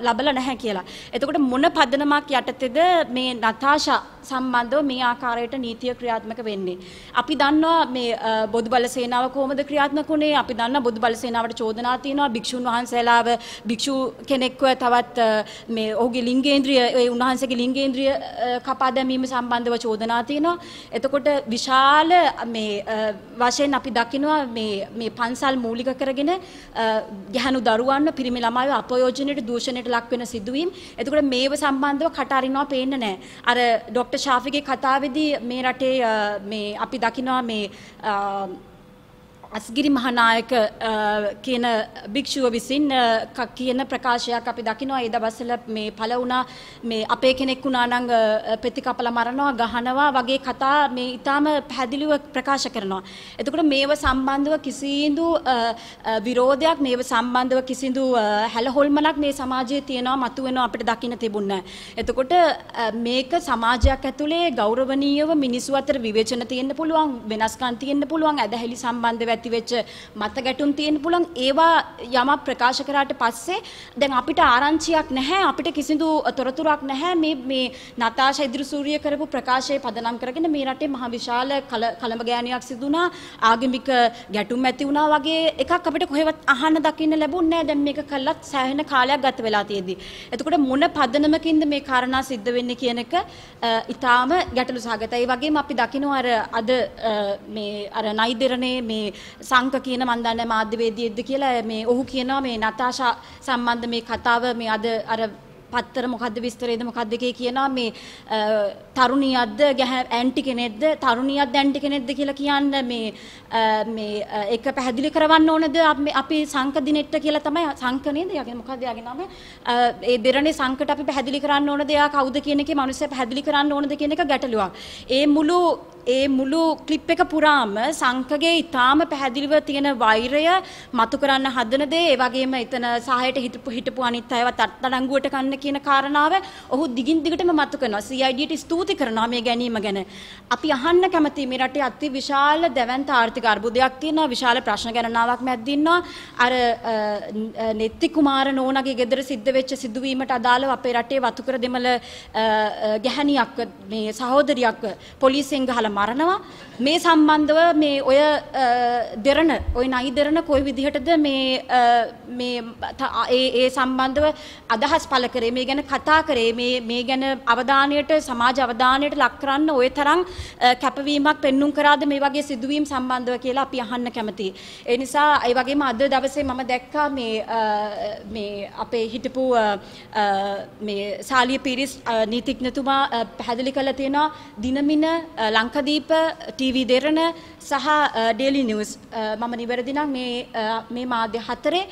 ලබලා නැහැ කියලා. එතකොට මොන පදනමක් යටතේද මේ නතාෂා සම්බන්ධව මේ ආකාරයට නීතිය ක්‍රියාත්මක වෙන්නේ. අපි දන්නවා මේ බොදු බල සේනාව කොහොමද ක්‍රියාත්මක වුණේ? අපි දන්නවා බොදු බල සේනාවට චෝදනා තියෙනවා භික්ෂුන් වහන්සේලාව භික්ෂු කෙනෙක්ව තවත් මේ ඔහුගේ ලිංගේන්ද්‍රිය ඒ උන්වහන්සේගේ ලිංගේන්ද්‍රිය කපා දැමීම සම්බන්ධව චෝදනා තියෙනවා. එතකොට විශාල මේ වශයෙන් අපි දකිනවා මේ මේ පන්සල් මූලික කරගෙන ගැහණු දරුවන්ව පිරිමි ළමයිව අපයෝජනයට දූෂණයට ලක් වෙන සිදුවීම්. එතකොට මේව සම්බන්ධව කටහරිනවා පේන්නේ නැහැ. අර ඩොක්ට ශාෆිගේ කතාවේදී මේ රටේ මේ අපි දකිනවා මේ අස්ගිරි මහනායක කියන භික්ෂුව විසින් කියන ප්‍රකාශයක් අපි දකිනවා ඒ දවස්වල මේ පළ වුණා මේ අපේ කෙනෙක් වුණා නම් ප්‍රතිකපල මරනවා ගහනවා වගේ කතා මේ ඊටාම පැහැදිලිව ප්‍රකාශ කරනවා. එතකොට මේව සම්බන්ධව කිසිඳු විරෝධයක් මේව සම්බන්ධව කිසිඳු හැලහොල්මලක් මේ සමාජයේ තියෙනවා මතුවෙනවා අපිට දකින්න තිබුණ එතකොට මේක සමාජයක් ඇතුලේ ගෞරවනීයව මිනිස්සු අතර විවේචන තියෙන්න පුළුවන් වෙනස්කම් තියෙන්න පුළුවන් ඇදහිලි සම්බන්ධව ඇතිවෙච්ච මත ගැටුම් තියෙන පුළුවන් ඒවා යමක් ප්‍රකාශ කරාට පස්සේ දැන් අපිට ආරංචියක් නැහැ අපිට කිසිදු තොරතුරක් නැහැ මේ මේ නතාෂා ඉදිරිසූරිය කරපු ප්‍රකාශය පදනම් කරගෙන මේ රටේ මහ විශාල කලඹ ගෑනියක් සිදු වුණා ආගමික ගැටුම් ඇති වුණා වගේ එකක් අපිට කොහෙවත් අහන්න දකින්න ලැබුණේ නැහැ දැන් මේක කළත් සෑහෙන කාලයක් ගත වෙලා තියෙදි. එතකොට මොන පදනමකින්ද මේ කාරණා සිද්ධ වෙන්නේ කියන එක ඊටාම ගැටලු සහගතයි. ඒ වගේම අපි දකිනවා අර අද මේ අර නයිදරණේ මේ සංක කියන මන් දන්නේ මාධ්‍යවේදියෙක්ද කියලා මේ ඔහු කියනවා මේ නතාෂා සම්බන්ධ මේ කතාව මේ අද අර පත්තර මොකද්ද විස්තරේද මොකද්ද එකේ කියනවා මේ තරුණියක්ද ඇන්ටි කෙනෙක්ද තරුණියක්ද ඇන්ටි කෙනෙක්ද කියලා කියන්න මේ මේ එක පැහැදිලි කරවන්න ඕනද අපි සංක දිනෙට්ට කියලා තමයි සංක නේද යගේ මොකද්ද යගේ නම ඒ දෙරණේ සංකට අපි පැහැදිලි කරන්න ඕනද එයා කවුද කියන එකේ මිනිස්සු පැහැදිලි කරන්න ඕනද කියන එක ගැටලුවක් ඒ මුළු ඒ මුළු ක්ලිප් එක පුරාම සංකගේ ඉතාම පැහැදිලිව තියෙන වෛරය මතු කරන්න හදන දේ ඒ වගේම එතන සහයට හිටපු හිටපු අනිත් අයව තත්තරංගුවට ගන්න කියන කාරණාව ඔහු දිගින් දිගටම මතු කරනවා CID ට ස්තුති කරනවා මේ ගැනීම ගැන අපි අහන්න කැමති මේ රටේ අති විශාල දැවැන්ත ආර්ථික අර්බුදයක් තියෙනවා විශාල ප්‍රශ්න ගණනාවක් මැද්දින්නවා අර නෙත්ති කුමාර නෝනාගේ ගෙදර සිද්ධ වෙච්ච සිදුවීමට අදාළව අපේ රටේ වතුකර දෙමළ ගැහණියක් මේ සහෝදරියක් පොලිසියෙන් ගහලා මරනවා මේ සම්බන්ධව මේ ඔය දෙරණ ඔය නයි දෙරණ කොයි විදිහටද මේ මේ ඒ ඒ සම්බන්ධව අදහස් පළ කරේ මේ ගැන කතා කරේ මේ මේ ගැන අවධානයට සමාජ අවධානයට ලක් කරන්න ওই තරම් කැපවීමක් පෙන්눔 කරාද මේ වගේ සිදුවීම් සම්බන්ධව කියලා අපි අහන්න කැමතියි. ඒ නිසා ඒ වගේම අද දවසේ මම දැක්කා මේ මේ අපේ හිටපු මේ සාලිය පිරිස් නීතිඥතුමා පැහැදිලි කළා තියෙනවා දිනමින ලංකා මහදීප ටීවී දෙරණ සහ ඩේලි නිවස් මම නිවැරදිනම් මේ මේ මාධ්‍ය හතරේ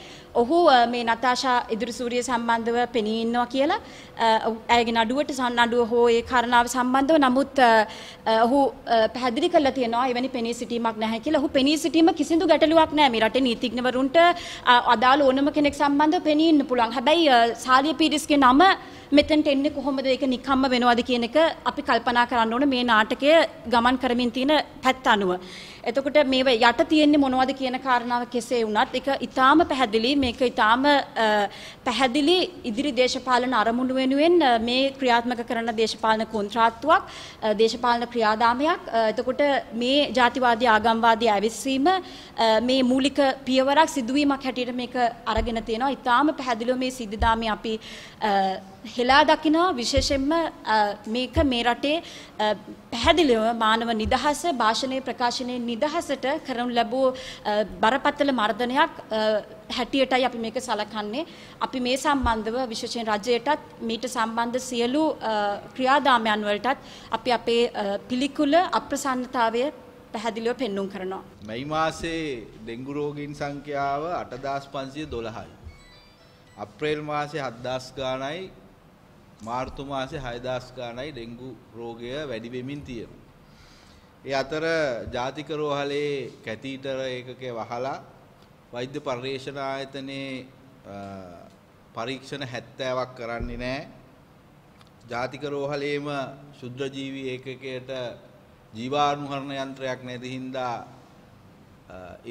ඔහු මේ නතාෂා ඉදිරි සූරිය සම්බන්ධව පෙනී ඉන්නවා කියලා ඇයගේ නඩුවට සන්නඩුව හෝ ඒ කාරණාව සම්බන්ධව නමුත් ඔහු පැහැදිලි කරලා තියෙනවා එවැනි පෙනී සිටීමක් නැහැ කියලා. ඔහු පෙනී සිටීම කිසිදු ගැටලුවක් නැහැ. මේ රටේ නීතිඥවරුන්ට අදාළ ඕනම කෙනෙක් සම්බන්ධව පෙනී ඉන්න පුළුවන්. හැබැයි සාලිය පීරිස්ගේ නම මෙතෙන්ට එන්නේ කොහොමද ඒක නිකම්ම වෙනවද කියන එක අපි කල්පනා කරන්න ඕන මේ නාටකය ගමන් කරමින් තියෙන පැත්ත අනුව. එතකොට මේ යට තියෙන්නේ මොනවද කියන කාරණාව කෙසේ වුණත් ඒක ඊටාම පැහැදිලි මේක ඊටාම පැහැදිලි ඉදිරි දේශපාලන අරමුණු වෙනුවෙන් මේ ක්‍රියාත්මක කරන දේශපාලන කොන්ත්‍රාත්තුවක් දේශපාලන ක්‍රියාදාමයක් එතකොට මේ ජාතිවාදී ආගම්වාදී ඇවිස්සීම මේ මූලික පියවරක් සිදුවීමක් හැටියට මේක අරගෙන තියෙනවා ඊටාම පැහැදිලිව මේ සිද්ධාමේ අපි හෙලා දකිනවා විශේෂයෙන්ම මේක මේ රටේ පැහැදිලිව මානව නිදහස භාෂණයේ ප්‍රකාශනයේ නිදහසට කරනු ලැබූ බරපතල මර්ධනයක් හැටියටයි අපි මේක සලකන්නේ. අපි මේ සම්බන්ධව විශේෂයෙන් රජයටත් මීට සම්බන්ධ සියලු ක්‍රියාදාමයන් වලටත් අපි අපේ පිළිකුල අප්‍රසන්නතාවය පැහැදිලිව පෙන්눔 කරනවා. මේ මාසේ ඩෙන්ගු රෝගීන් සංඛ්‍යාව 8512යි. අප්‍රේල් මාසේ 7000 ගාණයි මාර්තු මාසේ 6000 ගාණයි ඩෙන්ගු රෝගය වැඩි වෙමින් තියෙනවා. ඒ අතර ජාතික රෝහලේ කැතීටර ඒකකේ වහලා වෛද්‍ය පර්යේෂණ ආයතනයේ පරීක්ෂණ 70ක් කරන්නේ නැහැ. ජාතික රෝහලේම ශුද්ධ ජීවි ඒකකයට ජීවාණුහරණ යන්ත්‍රයක් නැති හින්දා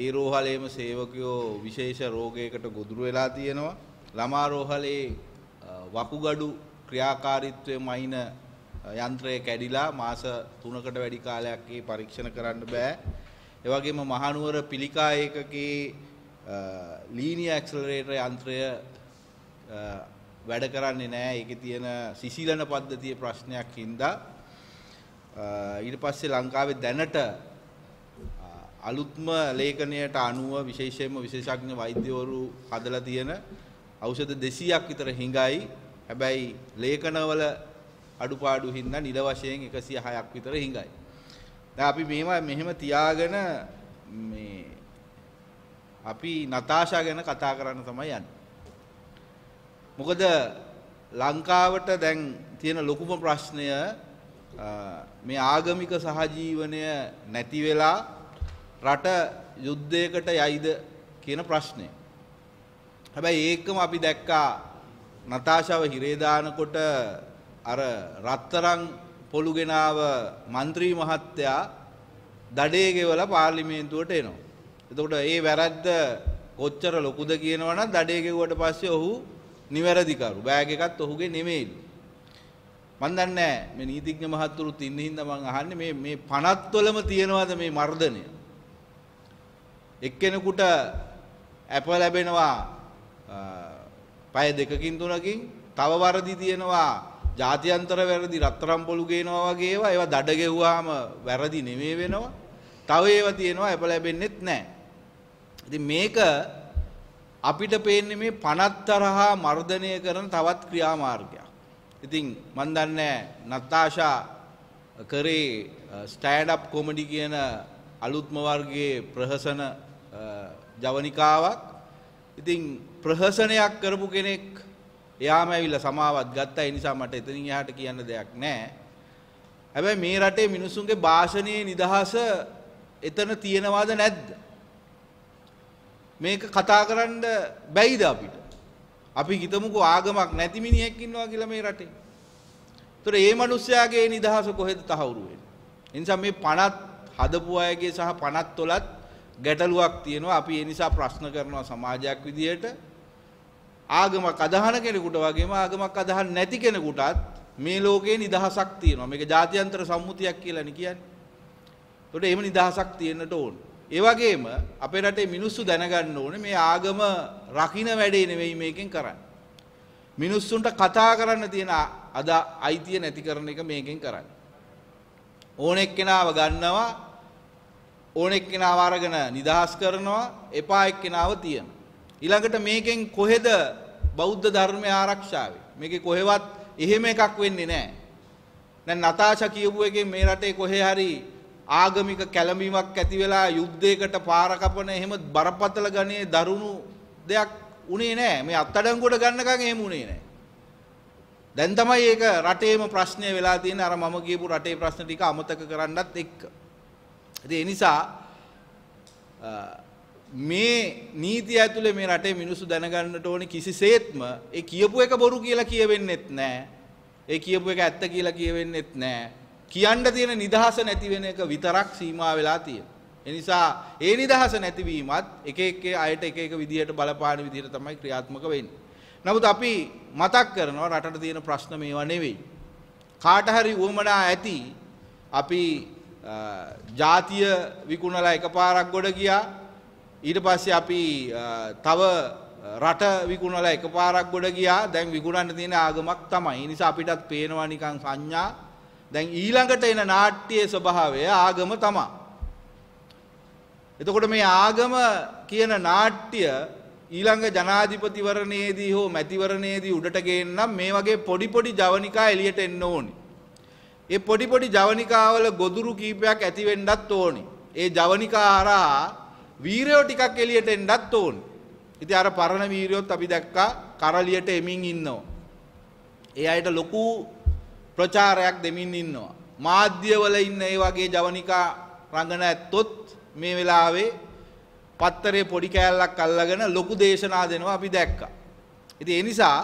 ඒ රෝහලේම සේවකයෝ විශේෂ රෝගයකට ගොදුරු වෙලා තියෙනවා. ළමා රෝහලේ වකුගඩු ක්‍රියාකාරීත්වය මහින යන්ත්‍රය කැඩිලා මාස 3කට වැඩි කාලයක් ඒ පරීක්ෂණ කරන්න බෑ. ඒ වගේම මහනුවර පිළිකා ඒකකේ ලීනියර් ඇක්සලරේටර් යන්ත්‍රය වැඩ කරන්නේ නෑ. ඒකේ තියෙන සිසිලන පද්ධතියේ ප්‍රශ්නයක් හින්දා ඊට පස්සේ ලංකාවේ දැනට අලුත්ම ලේඛනයට අනුව විශේෂයෙන්ම විශේෂඥ වෛද්‍යවරු හදලා තියෙන ඖෂධ 200ක් විතර හිඟයි හැබැයි ලේඛනවල අඩුපාඩු හින්දා නිල වශයෙන් 106ක් විතර හිඟයි. දැන් අපි මේවා මෙහෙම තියාගෙන මේ අපි නතාෂා ගැන කතා කරන්න තමයි යන්නේ. මොකද ලංකාවට දැන් තියෙන ලොකුම ප්‍රශ්නය මේ ආගමික සහජීවනය නැති වෙලා රට යුද්ධයකට යයිද කියන ප්‍රශ්නේ. හැබැයි ඒකම අපි දැක්කා නතාෂාව හිරේ දානකොට අර රත්තරන් පොළුගෙනාව മന്ത്രി මහත්තයා දඩේ ගෙවලා පාර්ලිමේන්තුවට එනවා. එතකොට ඒ වැරද්ද කොච්චර ලොකුද කියනවනම් දඩේ ගෙවුවට පස්සේ ඔහු නිවැරදිකරු. බෑග් එකත් ඔහුගේ නෙමෙයිලු. මන් දන්නේ මේ නීතිඥ මහත්තුරුත් ඉන්න හින්දා මං අහන්නේ මේ මේ පනත්වලම තියෙනවද මේ මර්ධනය? එක්කෙනෙකුට ඇප ලැබෙනවා පය දෙකකින් තුනකින් තව වරදි තියෙනවා ජාත්‍යන්තර වැරදි රත්තරම් පොළු ගේනවා වගේ ඒවා ඒවා දඩ ගෙව්වාම වැරදි නෙමෙයි වෙනවා තව ඒවා තියෙනවා අප ලැබෙන්නෙත් නැහැ ඉතින් මේක අපිට පේන්නේ මේ පනත්තරහා මර්ධනය කරන තවත් ක්‍රියාමාර්ගයක් ඉතින් මන් දන්නේ නතාෂා කරේ ස්ටෑන්ඩ් අප් කොමඩි කියන අලුත්ම වර්ගයේ ප්‍රහසන ජවනිකාවක් ඉතින් ප්‍රහසනයක් කරපු කෙනෙක් එයාම ඇවිල්ලා සමාවත් ගත්තා ඒ නිසා මට එතනින් එහාට කියන්න දෙයක් නැහැ. හැබැයි මේ රටේ මිනිසුන්ගේ භාෂණයේ නිදහස එතන තියෙනවද නැද්ද? මේක කතා කරන්න බැයිද අපිට? අපි හිතමුකෝ ආගමක් නැති මිනිහෙක් ඉන්නවා කියලා මේ රටේ. ඒතර ඒ මිනිස්යාගේ නිදහස කොහෙද තහවුරු වෙන්නේ? ඒ නිසා මේ පණත් හදපු අයගේ සහ පණත් තොලත් ගැටලුවක් තියෙනවා. අපි ඒ නිසා ප්‍රශ්න කරනවා සමාජයක් විදියට. ආගමක් අදහන කෙනෙකුට වගේම ආගමක් අදහන් නැති කෙනෙකුටත් මේ ලෝකේ නිදහසක් තියෙනවා. මේක ජාත්‍යන්තර සම්මුතියක් කියලානේ කියන්නේ. ඒකට එහෙම නිදහසක් තියෙන්නට ඕන. ඒ වගේම අපේ රටේ මිනිස්සු දැනගන්න ඕනේ මේ ආගම රකින්න වැඩේ නෙවෙයි මේකෙන් කරන්නේ. මිනිස්සුන්ට කතා කරන්න තියෙන අද අයිතිය නැති කරන එක මේකෙන් කරන්නේ. ඕන එක්කෙනාව ගන්නවා ඕන එක්කෙනාව අරගෙන නිදහස් කරනවා එපා එක්කෙනාව තියෙනවා. ඊළඟට මේකෙන් කොහෙද බෞද්ධ ධර්මය ආරක්ෂා වෙන්නේ? මේකේ කොහෙවත් එහෙම එකක් වෙන්නේ නැහැ. දැන් නතාෂා කියපු එකේ මේ රටේ කොහේ හරි ආගමික කැළඹීමක් ඇති වෙලා යුද්ධයකට පාර කපන එහෙම බරපතල ගණයේ දරුණු දෙයක් උනේ නැහැ. මේ අත්අඩංගුවට ගන්නකම් එහෙම උනේ නැහැ. දැන් තමයි ඒක රටේම ප්‍රශ්නය වෙලා තියෙන අර මම කියපු රටේ ප්‍රශ්න ටික අමතක කරන්නත් එක්ක. ඉතින් ඒ නිසා මේ නීතිය ඇතුලේ මේ රටේ මිනිස්සු දැනගන්නට ඕනේ කිසිසේත්ම ඒ කියපු එක බොරු කියලා කියවෙන්නෙත් නෑ. ඒ කියපු එක ඇත්ත කියලා කියවෙන්නෙත් නෑ. කියන්න තියෙන නිදහස නැති වෙන එක විතරක් සීමා වෙලා තියෙනවා. ඒ නිසා ඒ නිදහස නැතිවීමත් එක එක අයට එක එක විදියට බලපාන විදියට තමයි ක්‍රියාත්මක වෙන්නේ. නමුත් අපි මතක් කරනවා රටට තියෙන ප්‍රශ්න මේවා නෙවෙයි. කාට හරි වුවමනා ඇති අපි ජාතිය විකුණලා එකපාරක් ගොඩ ගියා ඊට පස්සේ අපි තව රට විකුණල එක පාරක් ගොඩ ගියා දැන් විකුණන්න තියෙන ආගමක් තමයි නිසා අපිටත් පේනවා නිකං සංඥා දැන් ඊළඟට එන නාට්‍යයේ ස්වභාවය ආගම තමා. එතකොට මේ ආගම කියන නාට්‍ය ඊළඟ ජනාධිපතිවරණයේදී හෝ මැතිවරණයේදී උඩට ගේන්නම් මේ වගේ පොඩි පොඩි ජවනිකා එළියට එන්න ඕනි. ඒ පොඩි පොඩි ජවනිකාවල ගොදුරු කීපයක් ඇති වෙන්නත් ඕනි. ඒ ජවනිකා හරහා වීරයෝ ටිකක් එලියට එන්නත් ඕන්. ඉතින් අර පරණ වීරයොත් අපි දැක්කා කරලියට එමින් ඉන්නවා. ඒ අයට ලොකු ප්‍රචාරයක් දෙමින් ඉන්නවා. මාධ්‍යවල ඉන්න ඒ වගේ ජවනිකා රඟන ඇත්තොත් මේ වෙලාවේ පත්තරේ පොඩි කෑල්ලක් අල්ලගෙන ලොකු දේශනා දෙනවා අපි දැක්කා. ඉතින් ඒ නිසා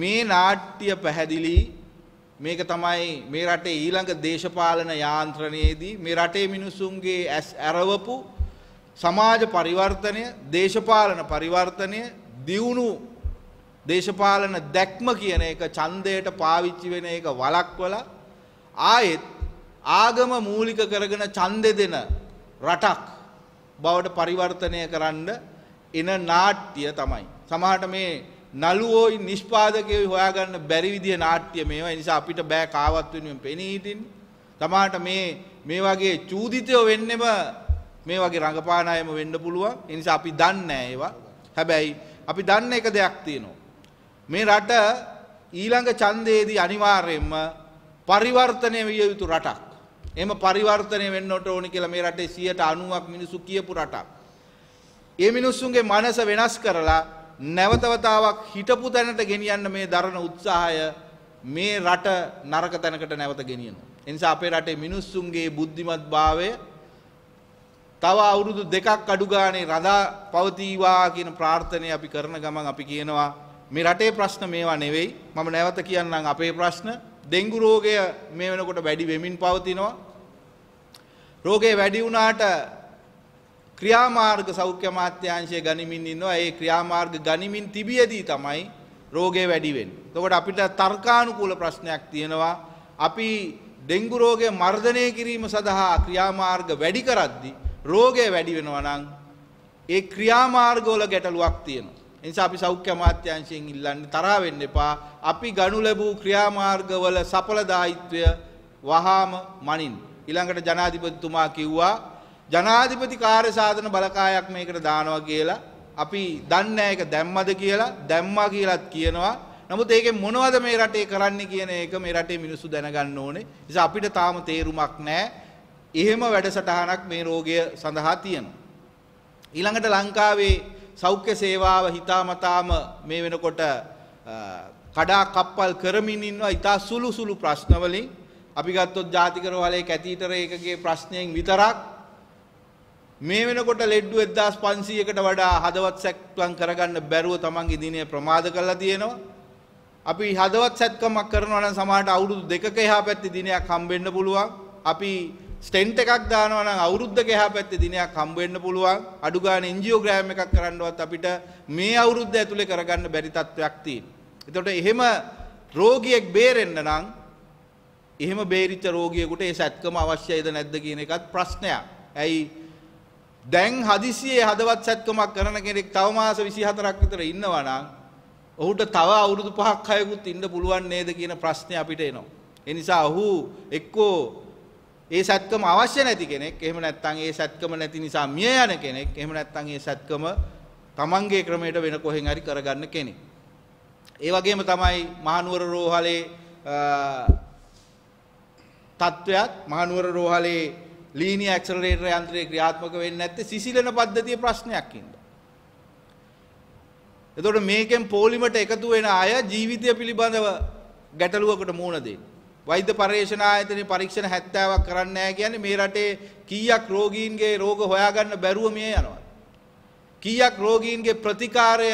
මේ නාට්‍ය පැහැදිලි මේක තමයි මේ රටේ ඊළඟ දේශපාලන යාන්ත්‍රණයේදී මේ රටේ මිනිසුන්ගේ ඇස් ඇරවපු සමාජ පරිවර්තනය දේශපාලන පරිවර්තනය දියුණු දේශපාලන දැක්ම කියන එක ඡන්දයට පාවිච්චි වෙන එක වලක්වල ආයෙත් ආගම මූලික කරගෙන ඡන්දෙ දෙන රටක් බවට පරිවර්තනය කරන්න එන නාට්‍ය තමයි. සමහරට මේ නළුවෝයි නිෂ්පාදකයෝයි හොයාගන්න බැරි විදිය නාට්‍ය මේවා. ඒ නිසා අපිට බෑ කාවත් වෙනුවෙන් පෙනී හිටින්න. සමහරට මේ මේ වගේ චූදිතයෝ වෙන්නෙම මේ වගේ රඟපාන අයම වෙන්න පුළුවන්. ඒ නිසා අපි දන්නේ ඒවා. හැබැයි අපි දන්න එක දෙයක් තියෙනවා. මේ රට ඊළඟ ඡන්දයේදී අනිවාර්යයෙන්ම පරිවර්තනය විය යුතු රටක්. එහෙම පරිවර්තනය වෙන්න ඕනි කියලා මේ රටේ 90ක් මිනිස්සු කියපු රටක්. ඒ මිනිස්සුන්ගේ මනස වෙනස් කරලා නැවතවතාවක් හිටපු තැනට ගෙනියන්න මේ දරන උත්සාහය මේ රට නරක තැනකට නැවත ගෙනියනවා. එනිසා අපේ රටේ මිනිස්සුන්ගේ බුද්ධිමත්භාවය තව අවුරුදු දෙකක් අඩු ගානේ රඳා පවතිවා කියන ප්‍රාර්ථනය අපි කරන ගමන් අපි කියනවා මේ රටේ ප්‍රශ්න මේවා නෙවෙයි මම නැවත කියන්නම් අපේ ප්‍රශ්න ඩෙංගු රෝගය මේ වෙනකොට වැඩි වෙමින් පවතිනවා රෝගේ වැඩි වුණාට ක්‍රියාමාර්ග සෞඛ්‍ය අමාත්‍යාංශය ගනිමින් ඉන්නවා ඒ ක්‍රියාමාර්ග ගනිමින් තිබියදී තමයි රෝගේ වැඩි වෙන්නේ. එතකොට අපිට තර්කානුකූල ප්‍රශ්නයක් තියෙනවා. අපි ඩෙංගු රෝගය මර්ධනය කිරීම සඳහා ක්‍රියාමාර්ග වැඩි කරද්දී රෝගය වැඩි වෙනවා නම් ඒ ක්‍රියාමාර්ගවල ගැටලුවක් තියෙනවා. එනිසා අපි සෞඛ්‍ය අමාත්‍යාංශයෙන් ඉල්ලන්නේ තරහ වෙන්න එපා. අපි ගනු ලැබූ ක්‍රියාමාර්ගවල සඵලදායීත්වය වහාම මනින්. ඊළඟට ජනාධිපතිතුමා කිව්වා ජනාධිපති කාර්ය සාධන බලකායක් මේකට දානවා කියලා. අපි දන්නේ ඒක දැම්මද කියලා දැම්මා කියලාත් කියනවා. නමුත් ඒකෙන් මොනවද මේ රටේ කරන්න කියන එක මේ රටේ මිනිස්සු දැනගන්න ඕනේ. නිසා අපිට තාම තේරුමක් නැහැ. එහෙම වැඩසටහනක් මේ රෝගය සඳහා තියෙනවා. ඊළඟට ලංකාවේ සෞඛ්‍ය සේවාව හිතාමතාම මේ වෙනකොට කඩා කප්පල් කරමින් ඉන්නවා ඉතා සුළු සුළු ප්‍රශ්නවලින් අපි ගත්තොත් ජාතිකර වලේ කැතීටර ඒකගේ ප්‍රශ්නයෙන් විතරක් මේ වෙනකොට ලෙඩ්ඩු 1500කට වඩා හදවත් සැක්ලම් කරගන්න බැරුව තමන්ගේ දිනේ ප්‍රමාද කරලා තියෙනවා. අපි හදවත් සැත්කමක් කරනවා නම් සමහරට අවුරුදු දෙකක එහා පැත්තේ දිනයක් හම්බෙන්න පුළුවන්. අපි ස්ටෙන්ට් එකක් දානවා නම් අවුරුද්දක එහා පැත්තේ දිනයක් හම්බ වෙන්න පුළුවන් අඩු ගාන එන්ජියෝග්‍රෑම් එකක් කරන්නවත් අපිට මේ අවුරුද්ද ඇතුලේ කරගන්න බැරි තත්වයක් තියෙනවා. එතකොට එහෙම රෝගියෙක් බේරෙන්න නම් එහෙම බේරිච්ච රෝගියෙකුට ඒ සැත්කම අවශ්‍යයිද නැද්ද කියන එකත් ප්‍රශ්නයක්. ඇයි දැන් හදිසියේ හදවත් සැත්කමක් කරන කෙනෙක් තව මාස 24ක් විතර ඉන්නවා නම් ඔහුට තව අවුරුදු 5ක් 6කුත් ඉන්න පුළුවන් නේද කියන ප්‍රශ්නේ අපිට එනවා. ඒ නිසා ඔහු එක්කෝ ඒ සත්කම අවශ්‍ය නැති කෙනෙක් එහෙම නැත්නම් ඒ සත්කම නැති නිසා මිය යන කෙනෙක් එහෙම නැත්නම් ඒ සත්කම තමන්ගේ ක්‍රමයට වෙන කොහෙන් හරි කරගන්න කෙනෙක්. ඒ වගේම තමයි මහනුවර රෝහලේ තත්වයක් මහනුවර රෝහලේ ලීනි ඇක්සලරේටර් යන්ත්‍රය ක්‍රියාත්මක වෙන්නේ නැත්තේ සිසිලන පද්ධතිය ප්‍රශ්නයක් හින්දා. එතකොට මේකෙන් පොලිමට එකතු වෙන අය ජීවිතය පිළිබඳව ගැටලුවකට මුහුණ දෙන්නේ. වෛද්‍ය පර්යේෂණ ආයතනයේ පරීක්ෂණ 70ක් කරන්නේ නැහැ කියන්නේ මේ රටේ කීයක් රෝගීන්ගේ රෝග හොයාගන්න බැරුව මිය යනවා. කීයක් රෝගීන්ගේ ප්‍රතිකාරය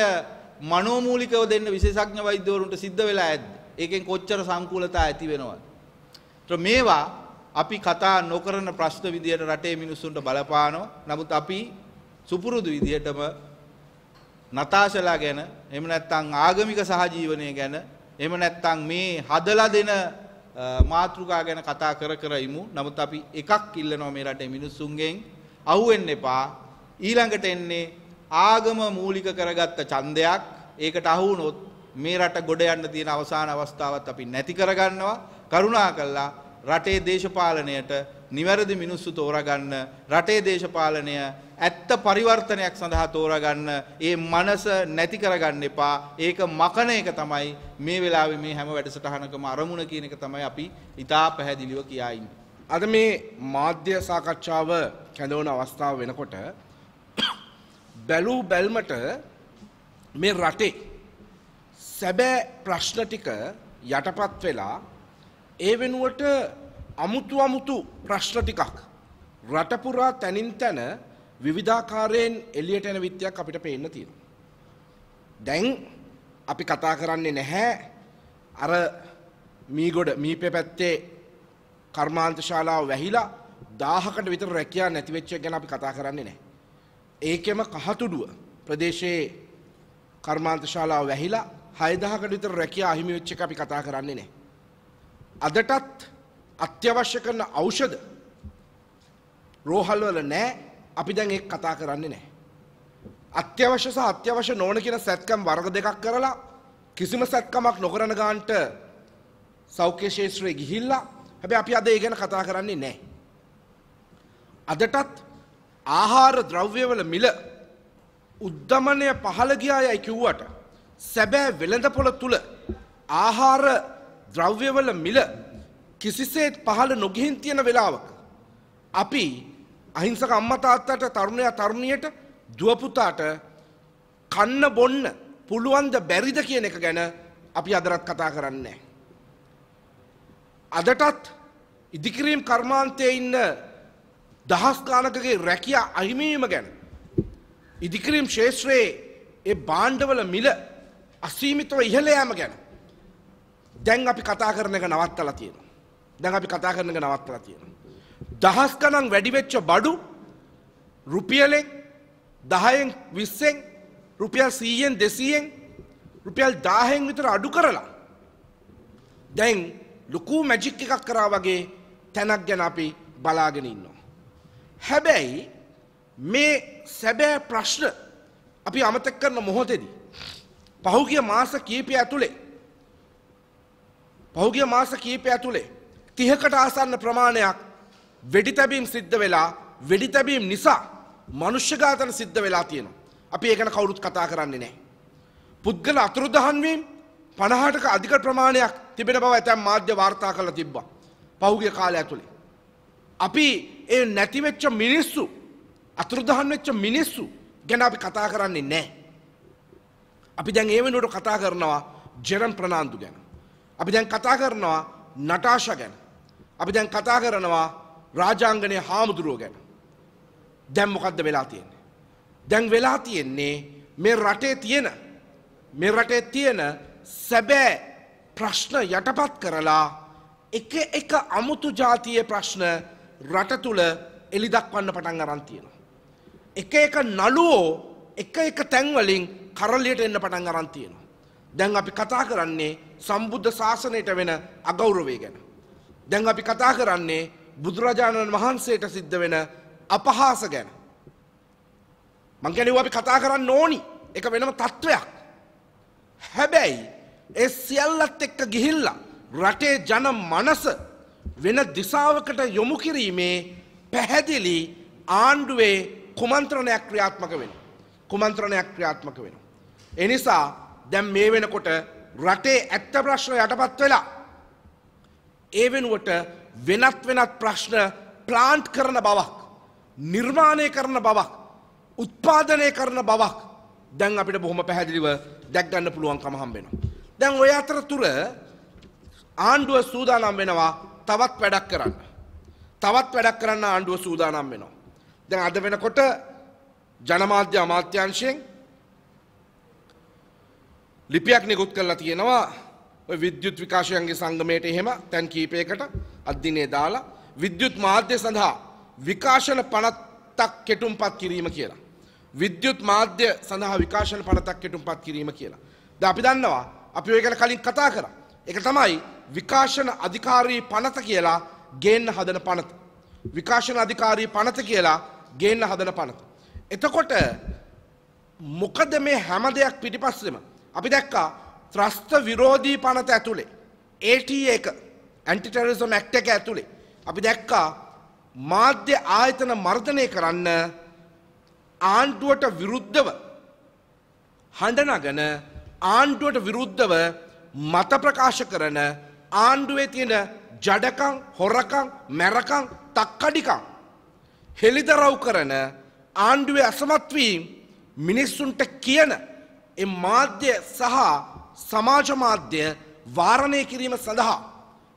මනෝමූලිකව දෙන්න විශේෂඥ වෛද්‍යවරුන්ට සිද්ධ වෙලා ඇද්ද? ඒකෙන් කොච්චර සංකූලතා ඇති වෙනවද? මේවා අපි කතා නොකරන ප්‍රශ්න විදියට රටේ මිනිස්සුන්ට බලපානවා. නමුත් අපි සුපුරුදු විදියටම නතාශලා ගැන එහෙම නැත්නම් ආගමික සහජීවනය ගැන එහෙම නැත්නම් මේ හදලා දෙන මාතෘකා ගැන කතා කර කර ඉමු. නමුත් අපි එකක් ඉල්ලනවා මේ රටේ මිනිස්සුන්ගෙන් අහුවෙන්න එපා. ඊළඟට එන්නේ ආගම මූලික කරගත්ත ඡන්දයක්. ඒකට අහු වුණොත් මේ රට ගොඩ යන්න තියෙන අවසාන අවස්ථාවත් අපි නැති කරගන්නවා. කරුණා කළා රටේ දේශපාලනයට නිවැරදි මිනිස්සු තෝරගන්න රටේ දේශපාලනය ඇත්ත පරිවර්තනයක් සඳහා තෝරගන්න ඒ මනස නැති කරගන්න එපා ඒක මකන එක තමයි මේ වෙලාවේ මේ හැම වැඩසටහනකම අරමුණ කියන එක තමයි අපි ඉතා පැහැදිලිව කියා ඉන්නේ. අද මේ මාධ්‍ය සාකච්ඡාව කැඳවන අවස්ථාව වෙනකොට බැලූ බැල්මට මේ රටේ සැබෑ ප්‍රශ්න ටික යටපත් වෙලා ඒ වෙනුවට අමුතු අමුතු ප්‍රශ්න ටිකක් රටපුරා තැනින් තැන විවිධාකාරයෙන් එලියට එන විත්‍යක් අපිට පේන්න තියෙනවා. දැන් අපි කතා කරන්නේ නැහැ අර මීගොඩ මීපේ පැත්තේ කර්මාන්ත ශාලාව වැහිලා 1000කට විතර රැකියා නැති වෙච්ච එක ගැන අපි කතා කරන්නේ නැහැ. ඒකෙම කහතුඩුව ප්‍රදේශයේ කර්මාන්ත ශාලාව වැහිලා 6000කට විතර රැකියා අහිමි වෙච්ච එක අපි කතා කරන්නේ නැහැ. අදටත් අත්‍යවශ්‍ය කරන ඖෂධ රෝහල්වල නෑ අපි දැන් ඒක කතා කරන්නේ නෑ. අත්‍යවශ්‍ය සහ අත්‍යවශ්‍ය නොවන කියන සැත්කම් වර්ග දෙකක් කරලා කිසිම සැත්කමක් නොකරන ගාන්ට සෞඛ්‍ය ශේත්‍රයේ ගිහිල්ලා හැබැයි අපි අද ඒ ගැන කතා කරන්නේ නෑ. අදටත් ආහාර ද්‍රව්‍යවල මිල උද්ධමනය පහළ ගියා යයි කිව්වට සැබෑ වෙළඳපොළ තුල ආහාර ද්‍රව්‍යවල මිල කිසිසේත් පහළ නොගිහින් තියෙන වෙලාවක අපි අහිංසක අම්මා තාත්තට තරුණයා තරුණියට දුව පුතාට කන්න බොන්න පුළුවන්ද බැරිද කියන එක ගැන අපි අදටත් කතා කරන්නේ අදටත් ඉදිකිරීම් කර්මාන්තයේ ඉන්න දහස් ගානකගේ රැකියා අහිමීම ගැන ඉදිකිරීම් ශේෂ්ත්‍රයේ ඒ බාණ්ඩවල මිල අසීමිතව ඉහළ යෑම ගැන දැන් අපි කතා කරන එක නවත්තලා තියෙනවා. දැන් අපි කතා කරන එක නවත්තලා තියෙනවා. දහස් ගණන් වැඩි වෙච්ච බඩු රුපියලෙන් 10න් 20න් රුපියල් 100න් 200න් රුපියල් 1000න් විතර අඩු කරලා දැන් ලොකු මැජික් එකක් කරා වගේ තැනක් ගැන අපි බලාගෙන ඉන්නවා. හැබැයි මේ සැබෑ ප්‍රශ්න අපි අමතක කරන මොහොතේදී පහුගිය මාස කීපය ඇතුලේ පහුගිය මාස කීපය ඇතුළේ තිහකට ආසන්න ප්‍රමාණයක් වෙඩිතැබීම් සිද්ධ වෙලා වෙඩිතැබීම් නිසා මනුෂ්‍යඝාතන සිද්ධ වෙලා තියෙනවා. අපි ඒ ගැන කවුරුත් කතා කරන්නේ නැහැ. පුද්ගල අතුරුදහන් වීම 50ටක අධික ප්‍රමාණයක් තිබෙන බව ඇතැම් මාධ්‍ය වාර්තා කරලා තිබ්බා. පහුගිය කාලය ඇතුළේ. අපි ඒ නැති වෙච්ච මිනිස්සු අතුරුදහන් වෙච්ච මිනිස්සු ගැන අපි කතා කරන්නේ නැහැ. අපි දැන් ඒ වෙනුවට කතා කරනවා ජෙරම් ප්‍රනාන්දු ගැන. අපි දැන් කතා කරනවා නටාෂ ගැන. අපි දැන් කතා කරනවා රාජාංගනය හාමුදුරුවෝ ගැන. දැම් මොකක්ද වෙලා තියෙන්නේ. දැන් වෙලා තියෙන්නේ මේ රටේ තියෙන මේ රටේ තියෙන සැබෑ ප්‍රශ්න යටපත් කරලා එක එක අමුතු ජාතිය ප්‍රශ්න රට තුළ එලිදක්වන්න පටන් අරන් තියෙනවා. එක එක නළුවෝ එක එක තැන්වලින් කරලියට එන්න පටන් අරන් තියෙනවා. දැන් අපි කතා කරන්නේ සම්බුද්ධ ශාසනයට වෙන අගෞරවේ ගැන. දැන් අපි කතා කරන්නේ බුදුරජාණන් වහන්සේට සිද්ධ වෙන අපහාස ගැන. මංගැනව අපි කතා කරන්න ඕනි එක වෙනම තත්ත්වයක්. හැබැයි ඒ සියල්ලත් එක්ක ගිහිල්ලා රටේ ජන මනස වෙන දිසාවකට යොමු කිරීමේ පැහැදිලි ආණ්ඩුවේ කුමන්ත්‍රණයක් ක්‍රියාත්මක වෙන. කුමන්ත්‍රණයක් ක්‍රියාත්මක වෙන. එනිසා දැම් මේ වෙනකොට රටේ ඇත්ත ප්‍රශ්න යටපත් වෙලා. ඒ වෙනුවට වෙනත් වෙනත් ප්‍රශ්න ප්ලාන්ට් කරන බවක්. නිර්මාණය කරන බවක්. උත්පාදනය කරන බවක් දැන් අපිට බොහොම පැහැදිලිව දැක්ගන්න පුළුවන් කමහම් වෙනවා. දැන් ඔය අතර තුර ආණ්ඩුව සූදානම් වෙනවා තවත් වැඩක් කරන්න. තවත් වැඩක් කරන්න ආණ්ඩුව සූදානම් වෙනවා. දැන් අද වෙනකොට ජනමාධ්‍ය අමාත්‍යංශයෙන් ලිපියක් නිකුත් කරලා තියෙනවා විද්‍යුත් විකාශයන්ගේ සංගමයට එහෙම තැන් කීපයකට අධදිනේ දාලා විද්‍යුත් මාධ්‍ය සඳහා විකාශන පනත්තක් කෙටුම්පත් කිරීම කියලා. විද්‍යුත් මාධ්‍ය සඳහා විකාශන පනතක් කෙටුම්පත් කිරීම කියලා. ද අපි දන්නවා අපි ඔය ගැන කලින් කතා කර. එක තමයි විකාශන අධිකාරී පනත කියලා ගේන්න හදන පනත. විකාශන අධිකාරී පනත කියලා ගේන්න හදන පනත. එතකොට මොකද මේ හැම දෙයක් පිටිපස්සෙම අපි දැක්කා ත්‍රස්ත විරෝධී පනත ඇතුළේ. ඒට එක ඇන්ටිටරිසම් ඇක්ට එක ඇතුළේ. අපි දැක්කා මාධ්‍ය ආයතන මර්ධනය කරන්න ආණ්ඩුවට විරුද්ධව හඬනගන ආණ්ඩුවට විරුද්ධව මත ප්‍රකාශ කරන ආණ්ඩුවේ තියෙන ජඩකං හොරකං මැරකං තක්කඩිකං. හෙළිදරව් කරන ආණ්ඩුවේ අසමත්වීම් මිනිස්සුන්ට කියන ඒ මාධ්‍ය සහ සමාජ මාධ්‍ය වාරණය කිරීම සඳහා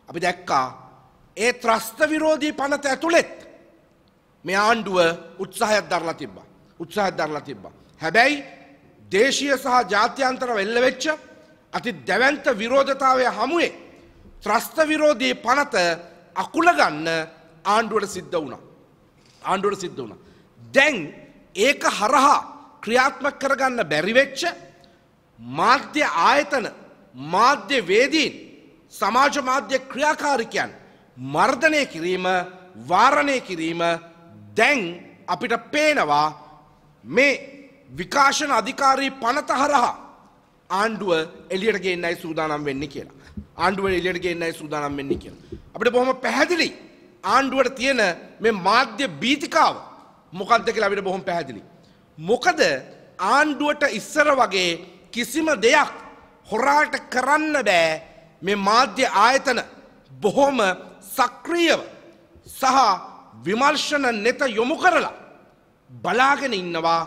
අපි දැක්කා ඒ ත්‍රස්ත විරෝධී පනත ඇතුළෙත් මේ ආණ්ඩුව උත්සාහයක් දරලා තිබ්බා. උත්සාහයක් දරලා තිබ්බා. හැබැයි දේශීය සහ ජාත්‍යන්තර වෙල්ල වෙච්ච අති දැවැන්ත විරෝධතාවය හමුවේ ත්‍රස්ත විරෝධී පනත අකුල ගන්න ආණ්ඩුවට සිද්ධ වුණා. ආණ්ඩුවට සිද්ධ වුණා. දැන් ඒක හරහා ක්‍රියාත්මක කරගන්න බැරි වෙච්ච මාධ්‍ය ආයතන මාධ්‍ය වේදීන් සමාජ මාධ්‍ය ක්‍රියාකාරිකයන් මර්ධනය කිරීම වාරණය කිරීම දැන් අපිට පේනවා මේ විකාශන අධිකාරී පනත හරහා ආණ්ඩුව එලියට ගේන්නයි සූදානම් වෙන්න කියලා. ආණ්ඩුව එලියට ගේන්නයි සූදානම් වෙන්න කියලා. අපිට බොහොම පැහැදිලි ආණ්ඩුවට තියෙන මේ මාධ්‍ය බීතිකාව මොකක්ද කියලා අපිට බොහොම පැහැදිලි. මොකද ආණ්ඩුවට ඉස්සර වගේ කිසිම දෙයක් හොරාට කරන්න බෑ මේ මාධ්‍ය ආයතන බොහොම සක්‍රියව සහ විමර්ශන නෙත යොමු කරලා බලාගෙන ඉන්නවා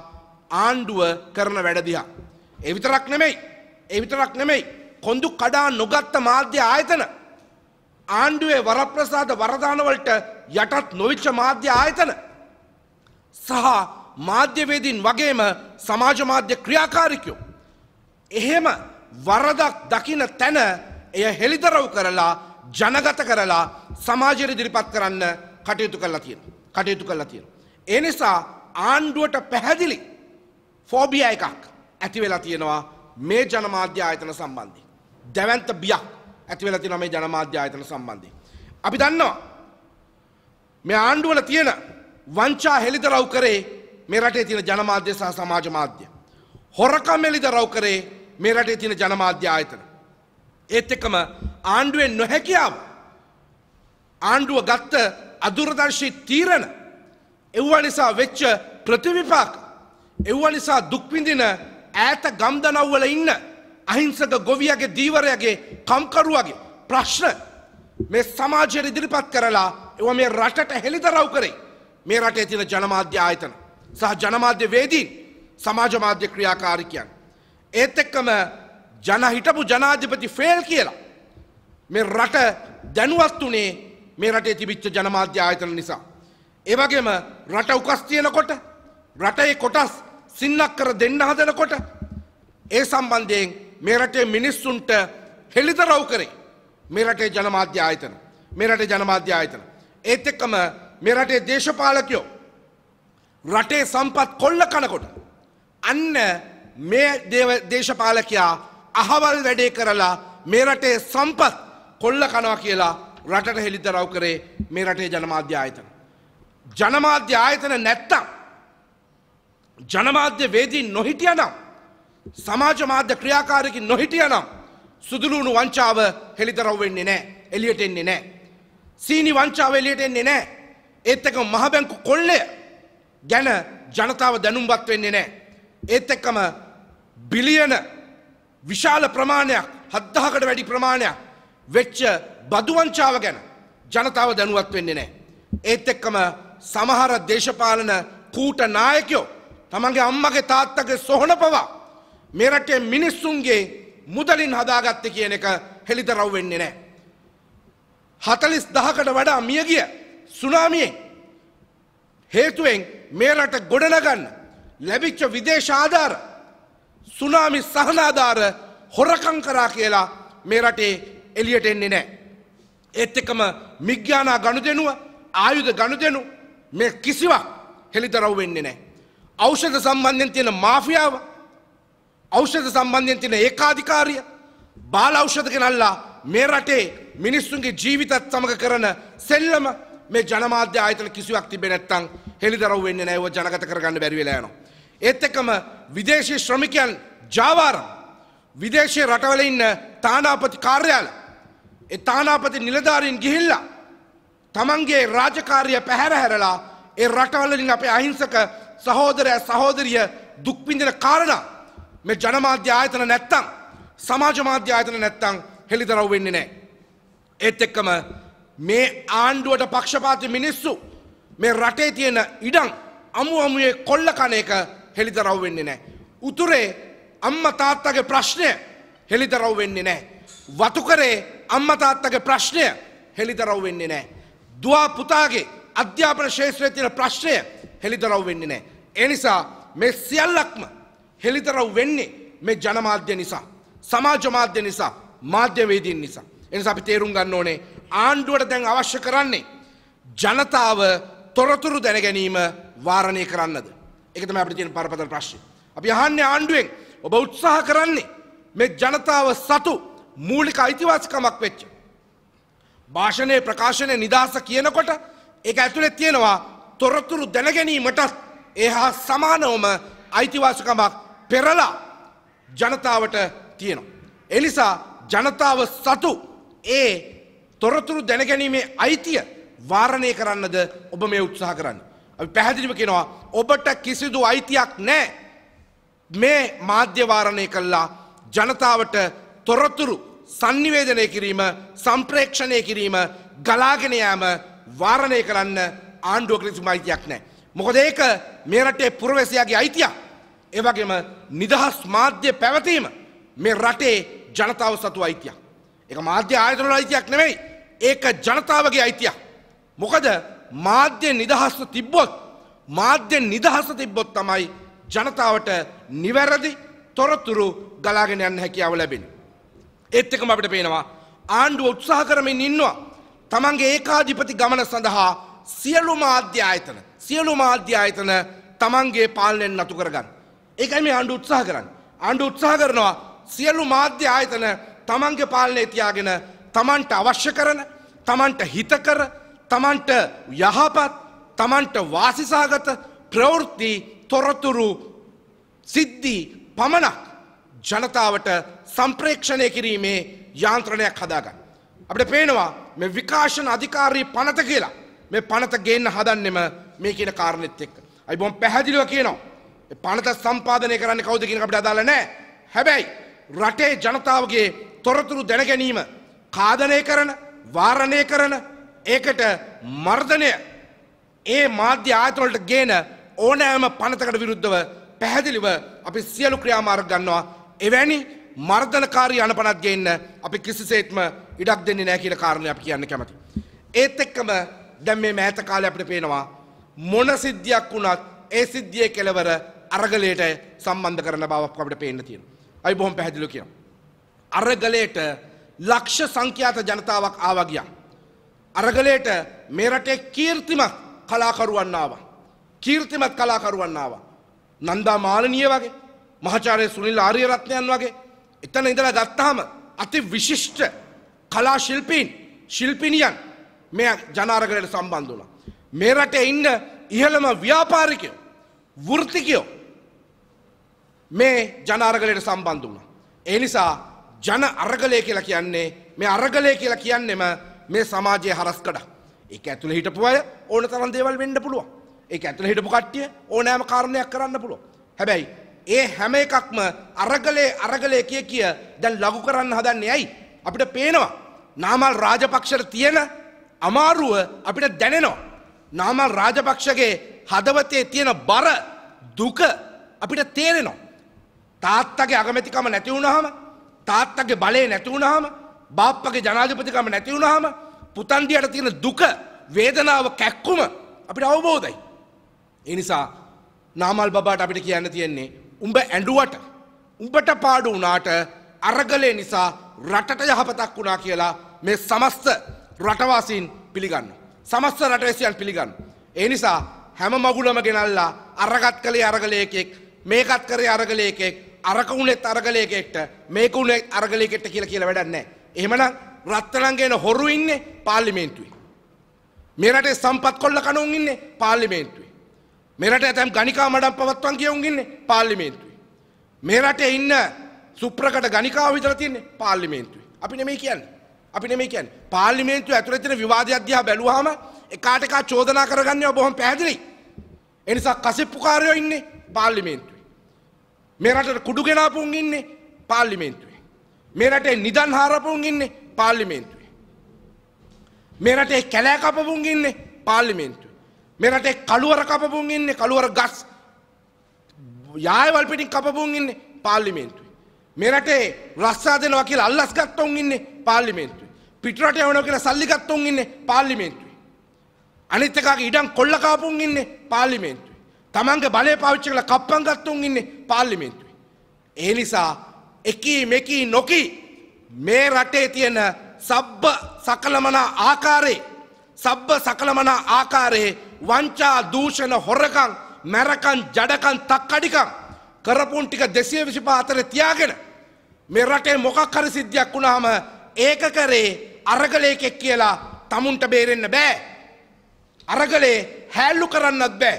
ආණ්ඩුව කරන වැඩදිහා. එවිතරක් නෙමෙයි එවිතරක් නෙමෙයි කොඳු කඩා නොගත්ත මාධ්‍ය ආයතන ආණ්ඩුවේ වරප්‍රසාද වරදානවලට යටත් නොවිච්ච මාධ්‍ය ආයතන සහ මාධ්‍යවේදීන් වගේම සමාජ මාධ්‍ය ක්‍රියාකාරිකයෝ එහෙම වරදක් දකින තැන එය හෙළිදරව් කරලා ජනගත කරලා සමාජයට ඉදිරිපත් කරන්න කටයුතු කරලා තියෙන කටයුතු කරලා තියෙන. ඒ නිසා ආණ්ඩුවට පැහැදිලි ෆෝබිය එකක් ඇති වෙලා තියෙනවා මේ ජනමාධ්‍ය ආයතන සම්බන්ධයෙන්. දැවන්ත බියක් ඇති වෙලා තියෙනවා මේ ජනමාධ්‍ය ආයතන සම්බන්ධයෙන්. අපි දන්නවා මේ ආණ්ඩුවල තියෙන වංචා හෙළිදරව් කරේ මේ රටේ තියෙන ජනමාධ්‍ය සහ සමාජ මාධ්‍ය. හොරකම් හෙළිදරව් කරේ මේ රටේ තියෙන ජනමාධ්‍ය ආයතන. ඒත් එක්කම ආණ්ඩුවේ නොහැකියාව ආණ්ඩුව ගත්ත අදුරදර්ශී තීරණ එව්ව නිසා වෙච්ච ප්‍රතිවිපාක එව්ව නිසා දුක්විඳින ඈත ගම්දනව්වල ඉන්න අහිංසක ගොවියගේ දීවරයගේ කම්කරුවගේ ප්‍රශ්න මේ සමාජයට ඉදිරිපත් කරලා එව මේ රටට හෙළිදරව් කරේ මේ රටේ තියෙන ජනමාධ්‍ය ආයතන සහ ජනමාධ්‍ය වේදීන් සමාජ මාධ්‍ය ක්‍රියාකාරිකයන් ඒත් එක්කම ජනහිටපු ජනාධිපති ෆෙල් කියලා. මේ රට දැනුවත් වනේ මේ රටේ තිබිච්ච ජනමාධ්‍ය ආයතන නිසා. ඒවගේම රට උකස්තියනකොට රටේ කොටස් සින්නක් කර දෙන්න හදනකොට ඒ සම්බන්ධයෙන් මේ රටේ මිනිස්සුන්ට හෙළිදරව් කරේ මේ රටේ ජනමාධ්‍ය ආයතන මේ රටේ ජනමාධ්‍ය ආයතන ඒත් එක්කම මේ රටේ දේශපාලකයෝ රටේ සම්පත් කොල්ල කනකොට අන්න මේ දේශපාලකයා අහවල් වැඩේ කරලා මේ රටේ සම්පත් කොල්ල කනවා කියලා රටට හෙළිදරව් කරේ මේ රටේ ජනමාධ්‍ය ආයතන. ජනමාධ්‍ය ආයතන නැත්තම් ජනමාධ්‍ය වේදී නොහිටිය නම් සමාජ මාධ්‍ය ක්‍රියාකාරකි නොහිටිය නම් සුදුලුණු වංචාව හෙළිදරව් වෙන්නේ නෑ එලියට එන්නේ නෑ. සීනි වංචාව එලියට එන්නේ නෑ ඒත් එක මහබැංකු කොල්ලය ගැන ජනතාව දැනුම්වත් වෙන්නේ නෑ. ඒත් එක්කම බිලියන විශාල ප්‍රමාණයක් හත්දහකට වැඩි ප්‍රමාණයක් වෙච්ච බදුවංචාව ගැන ජනතාව දැනුවත් වෙන්නේ නෑ. ඒත් එක්කම සමහර දේශපාලන කූට නායකයෝ තමන්ගේ අම්මගේ තාත්තගේ සොහොන පවා මෙරටේ මිනිස්සුන්ගේ මුදලින් හදාගත්ත කියන එක හෙළිදරව් වෙන්නේ නෑ. හතලිස් දහකට වඩා මියගිය සුනාමියෙන් හේතුවෙන් මේරට ගොඩනගන්න ලැබිච්ච විදේශ ආධාර සුනාමි සහනාධාර හොරකං කරා කියලා මේ රටේ එලියට එන්නේ නෑ. ඒත් එකම මිග්‍යානා ගණුදෙනුව ආයුධ ගණුදෙනු මේ කිසිවක් හෙළිදරව් වෙන්නේ නෑ. ඖෂධ සම්බන්ධයෙන් තියෙන මාෆියාව ඖෂධ සම්බන්ධයෙන් තියෙන ඒකාධිකාරිය බාල ඖෂධ ගෙනල්ලා මේ රටේ මිනිස්සුන්ගේ ජීවිතත් සමග කරන සෙල්ලම මේ ජනමාධ්‍ය ආයතන කිසිවක් තිබෙන්නේ නැත්නම් හෙළිදරව් වෙන්නේ නැහැ ඒව ජනගත කරගන්න බැරි වෙලා යනවා ඒත් එක්කම විදේශී ශ්‍රමිකයන් ජාවාරම් විදේශය රටවල ඉන්න තානාපති කාර්යාල එ තානාපති නිලධාරීන් ගිහිල්ලා තමන්ගේ රාජකාරය පැහැරහැරලා ඒ රටවලලින් අපේ අහිංසක සහෝදරය සහෝදරිය දුක්පින්දින කාරණ මේ ජනමාධ්‍ය ආයතන නැත්තං සමාජ මාධ්‍ය ආයතන නැත්තං හෙළිදරව් වෙන්නේ නෑ. ඒත් එක්කම මේ ආණ්ඩුවට පක්ෂපාති මිනිස්සු මේ රටේ තියෙන ඉඩම් අමු අමුයේ කොල්ල කන එක හෙළිදරව් වෙන්නේ නැහැ. උතුරේ අම්මා තාත්තගේ ප්‍රශ්නය හෙළිදරව් වෙන්නේ නැහැ. වතුකරේ අම්මා තාත්තගේ ප්‍රශ්නය හෙළිදරව් වෙන්නේ නැහැ. දුවා පුතාගේ අධ්‍යාපන ශේත්‍රයේ තියෙන ප්‍රශ්නය හෙළිදරව් වෙන්නේ නැහැ. ඒ නිසා මේ සියල්ලක්ම හෙළිදරව් වෙන්නේ මේ ජනමාධ්‍ය නිසා, සමාජ මාධ්‍ය නිසා, මාධ්‍යවේදීන් නිසා. ඒ නිසා අපි තේරුම් ගන්න ඕනේ ආණ්ඩුවට දැන් අවශ්‍ය කරන්නේ ජනතාව තොරතුරු දැන ගැනීම වාරණය කරන්නද එක තමයි අපිට තියෙන බරපතල ප්‍රශ්නේ. අපි අහන්නේ ආණ්ඩුවෙන් ඔබ උත්සාහ කරන්නේ මේ ජනතාව සතු මූලික අයිතිවාසිකමක් වෙච්ච භාෂණයේ ප්‍රකාශනයේ නිදාස කියනකොට ඒක ඇතුලේ තියෙනවා තොරතුරු දැනගැනීමටත් ඒ හා සමානවම අයිතිවාසිකමක් පෙරලා ජනතාවට තියෙනවා. එනිසා ජනතාව සතු ඒ තොරතුරු දැනගැනීමේ අයිතිය වාරණය කරන්නද ඔබ මේ උත්සාහ කරන්නේ. අපි පැහැදිලිම කෙනවා ඔබට කිසිදු අයිතියක් නෑ මේ මාධ්‍යවාරණය කල්ලා ජනතාවට තොරතුරු සංනිවේදනය කිරීම සම්ප්‍රේක්ෂණය කිරීම ගලාගෙන යෑම වාරණය කරන්න ආණ්ඩුව කිසිම අයිතියක් නෑ. මොකද ඒක මේ රටේ පුරවැසියාගේ අයිතියක්. ඒ වගේම නිදහස් මාධ්‍ය පැවතීම මේ රටේ ජනතාව සතු අයිතියක්. ඒක මාධ්‍ය ආයතන වල අයිතියක් නෙමෙයි. ඒක ජනතාවගේ අයිතියක්. මොකද මාධ්‍ය නිදහස තිබ්බොත් මාධ්‍ය නිදහස තිබ්බොත් තමයි ජනතාවට නිවැරදි තොරතුරු ගලාගෙන යන්න හැකියාව ලැබෙන. ඒත් එකම අපිට පේනවා ආණ්ඩුව උත්සාහ කරමින් ඉන්නවා. තමන්ගේ ඒකාධිපති ගමන සඳහා සියලු මාධ්‍ය ආයතන සියලු මාධ්‍ය ආයතන තමන්ගේ පාලනයෙන් නතු කරගන්න. ඒකයි මේ ආණ්ඩු උත්සාහ කරන්න. ආණ්ඩු උත්සාහ කරනවා සියලු මාධ්‍ය ආයතන තමන්ගේ පාලනය තියාගෙන තමන්ට අවශ්‍ය කරන තමන්ට හිතකර තමන්ට යහපත් තමන්ට වාසිසාගත ප්‍රවෘත්ති තොරතුරු සිද්ධි පමණක් ජනතාවට සම්ප්‍රේක්ෂණය කිරීමේ යාන්ත්‍රණයක් හදාගන්න. අපට පේනවා මේ විකාශන අධිකාරී පනත කියලා මේ පනත ගේන්න හදන්නෙම මේ කියන කාරණෙත් එක්ක. අයි බොම් පැහැදිලිව කියනවා. පනත සම්පාදනය කරන්න කවුද කියන අපිට අදාළ නැහැ. හැබැයි රටේ ජනතාවගේ තොරතුරු දැනගැනීම කාදනය කරන වාරණය කරන ඒකට මර්ධනය ඒ මාධ්‍ය ආයතවලට ගේන ඕනෑම පනතකට විරුද්ධව පැහැදිලිව අපි සියලු ක්‍රියාමාර්ග ගන්නවා එවැනි මර්ධනකාරී අනපනත් ගේන්න අපි කිසිසේත්ම ඉඩක් දෙන්නේ නැහැ කියන කාරණය අපි කියන්න කැමති. ඒත් එක්කම දැන් මේ මෑත කාලේ අපිට පේනවා මොන සිද්ධියක් වුණත් ඒ සිද්ධියේ කෙලවර අරගලයට සම්බන්ධ කරන බවක් අපිට පේන්න තියෙනවා. අපි බොහොම පැහැදිලිව කියනවා. අරගලයට ලක්ෂ සංඛ්‍යාත ජනතාවක් ආවා ගියා. අරගලයට මේ රටේ කීර්තිමත් කලාකරුවන්නාව. කීර්තිමත් කලාකරුවන්නාව. නන්දා මාලනිය වගේ මහචාරය සුනිල් ආරියරත්නයන් වගේ එතන ඉඳලා ගත්තාම අති විශිෂ්ට කලා ශිල්පීන් ශිල්පිනියන් මේ ජනාරගලයට සම්බන්ධ වුණා. මේ රටේ ඉන්න ඉහළම ව්‍යාපාරිකයෝ වෘත්තිකයෝ මේ ජනාරගලයට සම්බන්ධ වුණා. ඒ නිසා ජන අරගලය කියලා කියන්නේ මේ අරගලය කියලා කියන්නෙම මේ සමාජය හරස් කඩා. ඒක ඇතුළ හිටපු අය ඕන තරම් දේවල් වෙන්න පුළුවන්. ඒක ඇතුළ හිටපු කට්ටිය ඕනෑම කාරණයක් කරන්න පුළුවන්. හැබැයි ඒ හැම එකක්ම අරගලේ අරගලේ කිය කිය දැන් ලඝු කරන්න හදන්නේ ඇයි? අපිට පේනවා. නාමල් රාජපක්ෂට තියෙන අමාරුව අපිට දැනෙනවා. නාමල් රාජපක්ෂගේ හදවතේ තියෙන බර දුක අපිට තේරෙනවා. තාත්තගේ අගමැතිකම නැති වුණාම තාත්තගේ බලය නැති වුණාම බාප්පගේ ජනාධිපතිකම නැති වුණාම පුතන්දියට තියෙන දුක වේදනාව කැක්කුම අපිට අවබෝධයි. ඒ නිසා නාමල් බබාට අපිට කියන්න තියෙන්නේ උඹ ඇඬුවට උඹට පාඩු වුණාට අරගලේ නිසා රටට යහපතක් වුණා කියලා මේ සමස්ත රටවාසීන් පිළිගන්න. සමස්ත රටවැසියන් පිළිගන්න. ඒ නිසා හැම මගුලම ගෙනල්ලා අරගත් කළේ අරගලයකෙක් මේකත් කරේ අරගලයකෙක් අරක උනෙත් අරගලයකෙක්ට මේක උනෙත් අරගලයකෙක්ට කියලා කියලා වැඩක් නැහැ. එහෙමනම් රත්තරන්ගේන හොරු ඉන්නේ පාර්ලිමේන්තුවේ. මෙරටේ සම්පත් කොල්ල කනුන් ඉන්නේ පාර්ලිමේන්තුවේ. මෙරට ඇතැම් ගනිකා මඩම් පවත්වන් කියවුන් ඉන්නේ පාර්ලිමේන්තුවේ. මෙරටේ ඉන්න සුප්‍රකට ගනිකාව විතර තියන්නේ පාර්ලිමේන්තුවේ. අපි නෙමෙයි කියන්නේ. අපි නෙමෙයි කියන්නේ. පාර්ලිමේන්තුව ඇතුළේ තියෙන විවාදයක් දිහා බැලුවාම එකාට එකා චෝදනා කරගන්නේ බොහොම පැහැදිලියි. ඒ නිසා කසිප්පුකාරයෝ ඉන්නේ පාර්ලිමේන්තුවේ. මෙරටට කුඩු ගෙනාපුන් ඉන්නේ පාර්ලිමේන්තුවේ. මේ රටේ නිදන් හාරපුන් ඉන්නේ පාර්ලිමේන්තුවේ. මේ රටේ කැලෑ කපපුන් ඉන්නේ පාර්ලිමේන්තුවේ. මේ රටේ කළුවර කපපුන් ඉන්නේ කළුවර ගස් යායවල් පිටින් කපපුන් ඉන්නේ පාර්ලිමේන්තුවේ. මේ රටේ රස්සා දෙනවා කියලා අල්ලස් ගත්ත උන් ඉන්නේ පාර්ලිමේන්තුවේ. පිටරට යවනවා කියලා සල්ලි ගත්ත උන් ඉන්නේ පාර්ලිමේන්තුවේ. අනිත් එකගේ ඉඩම් කොල්ල කාපුන් ඉන්නේ පාර්ලිමේන්තුවේ. තමන්ගේ බලය පාවිච්චි කරලා කප්පම් ගත්ත උන් ඉන්නේ පාර්ලිමේන්තුවේ. ඒ නිසා එකී මෙකී නොකී මේ රටේ තියෙන සබ්බ සකලමන ආකාරයේ සබ්බ සකලමන ආකාරයේ වංචා දූෂණ හොරකම් මැරකම් ජඩකම් තක්කඩිකම් කරපුන් ටික 224 තියාගෙන මේ රටේ මොකක් හරි සිද්ධියක් වුණාම ඒක කරේ අරගලයකෙක් කියලා tamunට බේරෙන්න බෑ අරගලේ හැල්ලු කරන්නත් බෑ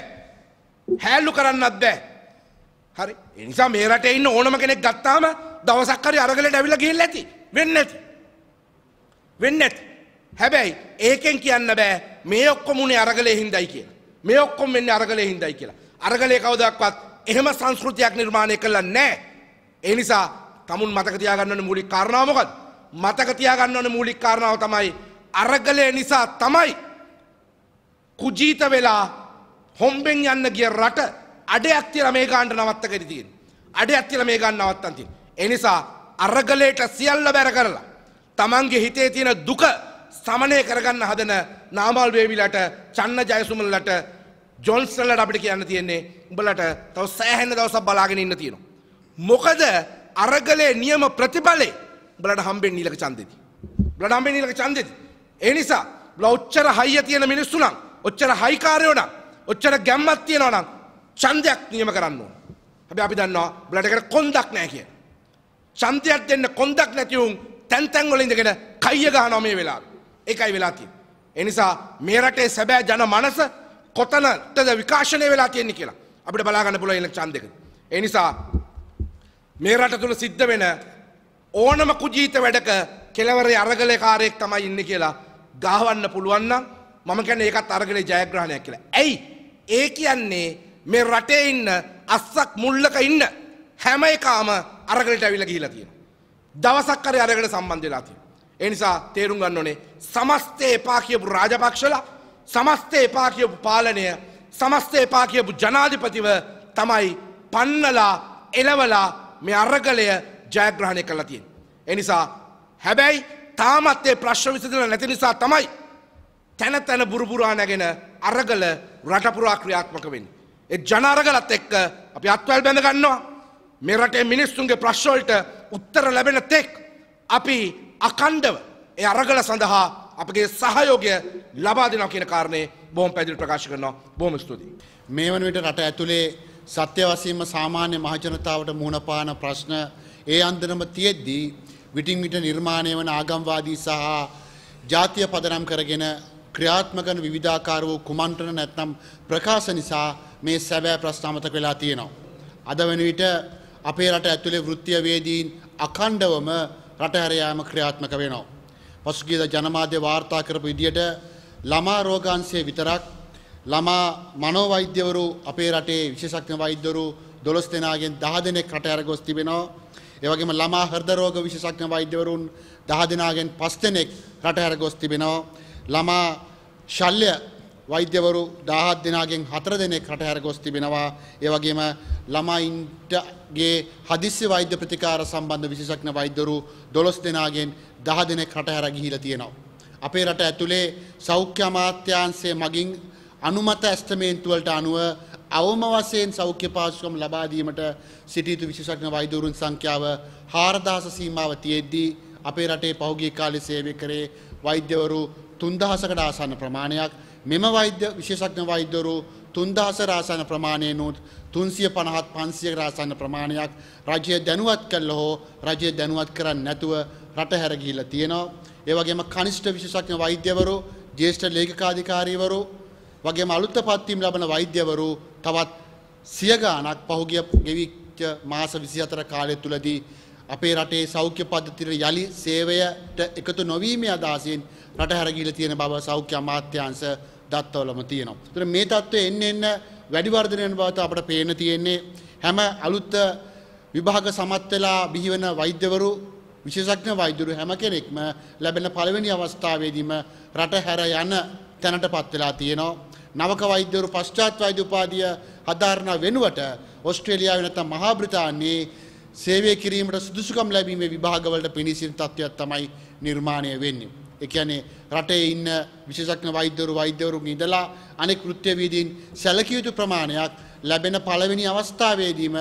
හැල්ලු කරන්නත් බෑ හරි ඒ නිසා මේ රටේ ඉන්න ඕනම කෙනෙක් ගත්තාම දවසක් හරි අරගලට ඇවිල්ලා ගිහිල්ලා ඇති. වෙන්න ඇති. වෙන්න ඇති. හැබැයි ඒකෙන් කියන්න බෑ මේ ඔක්කොම උනේ අරගලේ හිඳයි කියලා. මේ ඔක්කොම වෙන්නේ අරගලේ හිඳයි කියලා. අරගලේ කවදාවත් එහෙම සංස්කෘතියක් නිර්මාණය කළා නැහැ. ඒ නිසා tamun මතක තියාගන්න ඕනේ මූලික කාරණාව මොකද්ද? මතක තියාගන්න ඕනේ මූලික කාරණාව තමයි අරගලය නිසා තමයි කුජීත වෙලා හොම්බෙන් යන්න ගිය රට අඩයක් තියලා මේ ගානට නවත්තගෙන තියෙන්නේ. අඩයක් තියලා මේ ගාන නවත්තන් තියෙන්නේ. එනිසා අරගලයට සියල්ල බැර කරලා. තමන්ගේ හිතේ තියෙන දුක සමනය කරගන්න හදන නාමල් වේවිලට චන්න ජයසුමල්ලට ජොන්ස්ලට අපිට කියන්න තියෙන්නේ උඹලට තව සෑහෙන දවසක් බලාගෙන ඉන්න තියෙනවා. මොකද අරගලේ නියම ප්‍රතිඵලේ බලට හම්බෙන් නීලක චන්දෙති. බලට හම්බෙන් නීලක චන්දෙති. ඒ නිසා ඔච්චර හයිය තියෙන මිනිස්සු නම් ඔච්චර හයිකාරයෝ නම් ඔච්චර ගැම්මක් තියෙනවා නම් ඡන්දයක් නියම කරන්න ඕන. හැබැයි අපි දන්නවා බ්ලඩ් එකට කොන්දක් නැහැ කියලා. ශන්තියක් දෙන්න කොන්දක් නැතිවුන් තැන්තැන්වල ඉඳගෙන කයිය ගහනවා මේ වෙලාවේ. ඒකයි වෙලා තියෙන්නේ. ඒ නිසා මේ රටේ සැබෑ ජන මනස කොතනටද විකාශනය වෙලා තියෙන්නේ කියලා අපිට බලා ගන්න පුළුවන් ඉලක්ෂන් දෙක. ඒ නිසා මේ රට තුල සිද්ධ වෙන ඕනම කුජීත වැඩක කෙලවරේ අරගලකාරයෙක් තමයි ඉන්නේ කියලා ගහවන්න පුළුවන් නම් මම කියන්නේ ඒකත් අරගලේ ජයග්‍රහණයක් කියලා. ඇයි? ඒ කියන්නේ මේ රටේ ඉන්න අස්සක් මුල්ලක ඉන්න හැම එකාම අරගලට ඇවිල්ලා ගිහිලා තියෙනවා. දවසක් හරි අරගෙන සම්බන්ධ වෙලා තියෙනවා. ඒ නිසා තේරුම් ගන්න ඕනේ සමස්ත එපා කියපු රාජපක්ෂලා සමස්ත එපා කියපු පාලනය සමස්ත එපා කියපු ජනාධිපතිව තමයි පන්නලා එලවලා මේ අරගලය ජයග්‍රහණය කරලා තියෙන්නේ. ඒ නිසා හැබැයි තාමත් ඒ ප්‍රශ්න විසඳලා නැති නිසා තමයි තන තන බුරුබුරා නැගෙන අරගල රටපුරා ක්‍රියාත්මක වෙන්නේ. ඒ ජන අරගලත් එක්ක අපි අත්වැල් බැඳ ගන්නවා. මේ රටේ මිනිස්සුන්ගේ ප්‍රශ්වලට උත්තර ලැබෙන තෙක් අපි අකණ්ඩව ඒ අරගල සඳහා අපගේ සහයෝගය ලබා දෙනවා කියන කාරණේ බොහොම පැහැදිලිව ප්‍රකාශ කරනවා. බොහොම ස්තුතියි. මේ වන විට රට ඇතුලේ සත්‍ය වශයෙන්ම සාමාන්‍ය මහජනතාවට මුහුණ පාන ප්‍රශ්න ඒ අන්දරම තියෙද්දී විටින් විට නිර්මාණය වන ආගම්වාදී සහ ජාතිය පදනම් කරගෙන ක්‍රියාත්මක වන විවිධාකාර වූ කුමන්ත්‍රණ නැත්නම් ප්‍රකාශ නිසා මේ සැබෑ ප්‍රශ්න අමතක වෙලා තියෙනවා. අද වෙන විට අපේ රට ඇතුළේ වෘත්තියවේදීන් අඛණ්ඩවම රට හැරයාම ක්‍රියාත්මක වෙනවා. පසුගියද ජනමාධ්‍ය වාර්තා කරපු විදියට ළමා රෝගාංශයේ විතරක් ළමා මනෝවෛද්‍යවරු අපේ රටේ විශේෂඥ වෛද්‍යවරු 12 දෙනාගෙන් 10 දෙනෙක් රට ඇරගොස් තිබෙනවා. ඒ වගේම ළමා හෘද රෝග විශේෂඥ වෛද්‍යවරුන් 10 දෙනාගෙන් 5 දෙනෙක් රට ඇරගොස් තිබෙනවා. ළමා ශල්‍ය වෛද්‍යවරු 17 දෙනාගෙන් 4 දෙනෙක් රට ඇරගොස් තිබෙනවා. ඒ වගේම ළමයින්ටගේ හදිස්්‍ය වෛද්‍ය ප්‍රතිකාර සම්බන්ධ විශෂක්න වෛද්‍යරු දොළොස් දෙනාගෙන් දහ දෙනෙක් රටහැර ගිහිල තියෙනවා. අපේ රට ඇතුළේ සෞඛ්‍ය අමාත්‍යන්සේ මගින් අනුමත ඇස්තමේන්තුවලට අනුව අවම වශයෙන් සෞඛ්‍ය පාසුකම් ලබා දීමට සිටියුතු විශේෂඥ වෛද්‍යවරුන් සංඛ්‍යාව 4000 සීමාව තියෙද්දී අපේ රටේ පහුගිය කාලේ සේවය කරේ වෛද්‍යවරු 3000කට ආසන්න ප්‍රමාණයක් මෙම වෛද්‍ය විශේෂඥ වෛද්‍යවරු 3000 ආසන්න ප්‍රමාණයෙන් උත් තුන්සිය පණහත් පන්සියක රාසන්න ප්‍රමාණයක් රජය දැනුවත් කල්ල හෝ රජය දැනුවත් කරන්න නැතුව රට හැරගිල්ල තියෙනවා. ඒවගේම කනිෂ්ට විශෂක්ඥ වෛද්‍යවරු ජේෂ්ඨ ලේඛකාධිකාරීවරු වගේම අලුත්ත පත්තිම් ලබන වෛද්‍යවරු තවත් සියගානක් පහුගිය ගෙවිච්ච මාස විසි අතර කාලය තුළදී අපේ රටේ සෞඛ්‍ය පද්ධතිර යළි සේවයට එකතු නොවීමේ අදහසින් රට හැරගිල තියෙන බව සෞඛ්‍ය අමාත්‍යංශ දත්තවලම තියෙනවා. ඒතර මේ තත්ත්වය එන්න එන්න වැඩිවර්ධනයන බවත අපට පේන තියෙන්නේ හැම අලුත්ත විභාග සමත් වෙලා බිහිවන වෛද්‍යවරු විශේෂඥ වෛද්‍යවරු හැම කෙනෙක්ම ලැබෙන පළවෙනි අවස්ථාවේදීම රට හැර යන තැනට පත් වෙලා තියෙනවා. නවක වෛද්‍යවරු පශ්චාත් වෛද්‍ය උපාධිය හදාරන වෙනුවට ඔස්ට්‍රේලියාවේ නැත්නම් මහා බ්‍රිතාන්‍යයේ සේවය කිරීමට සුදුසුකම් ලැබීමේ විභාගවලට පිණිසින් තත්ත්වයක් තමයි නිර්මාණය වෙන්නේ. එකයනේ රටේ ඉන්න විශේෂඥ වෛද්‍යවරු වෛද්‍යවරුන් ඉඳලා අනෙක් කෘත්‍යවේදීන් සැලකිය යුතු ප්‍රමාණයක් ලැබෙන පළවෙනි අවස්ථාවේදීම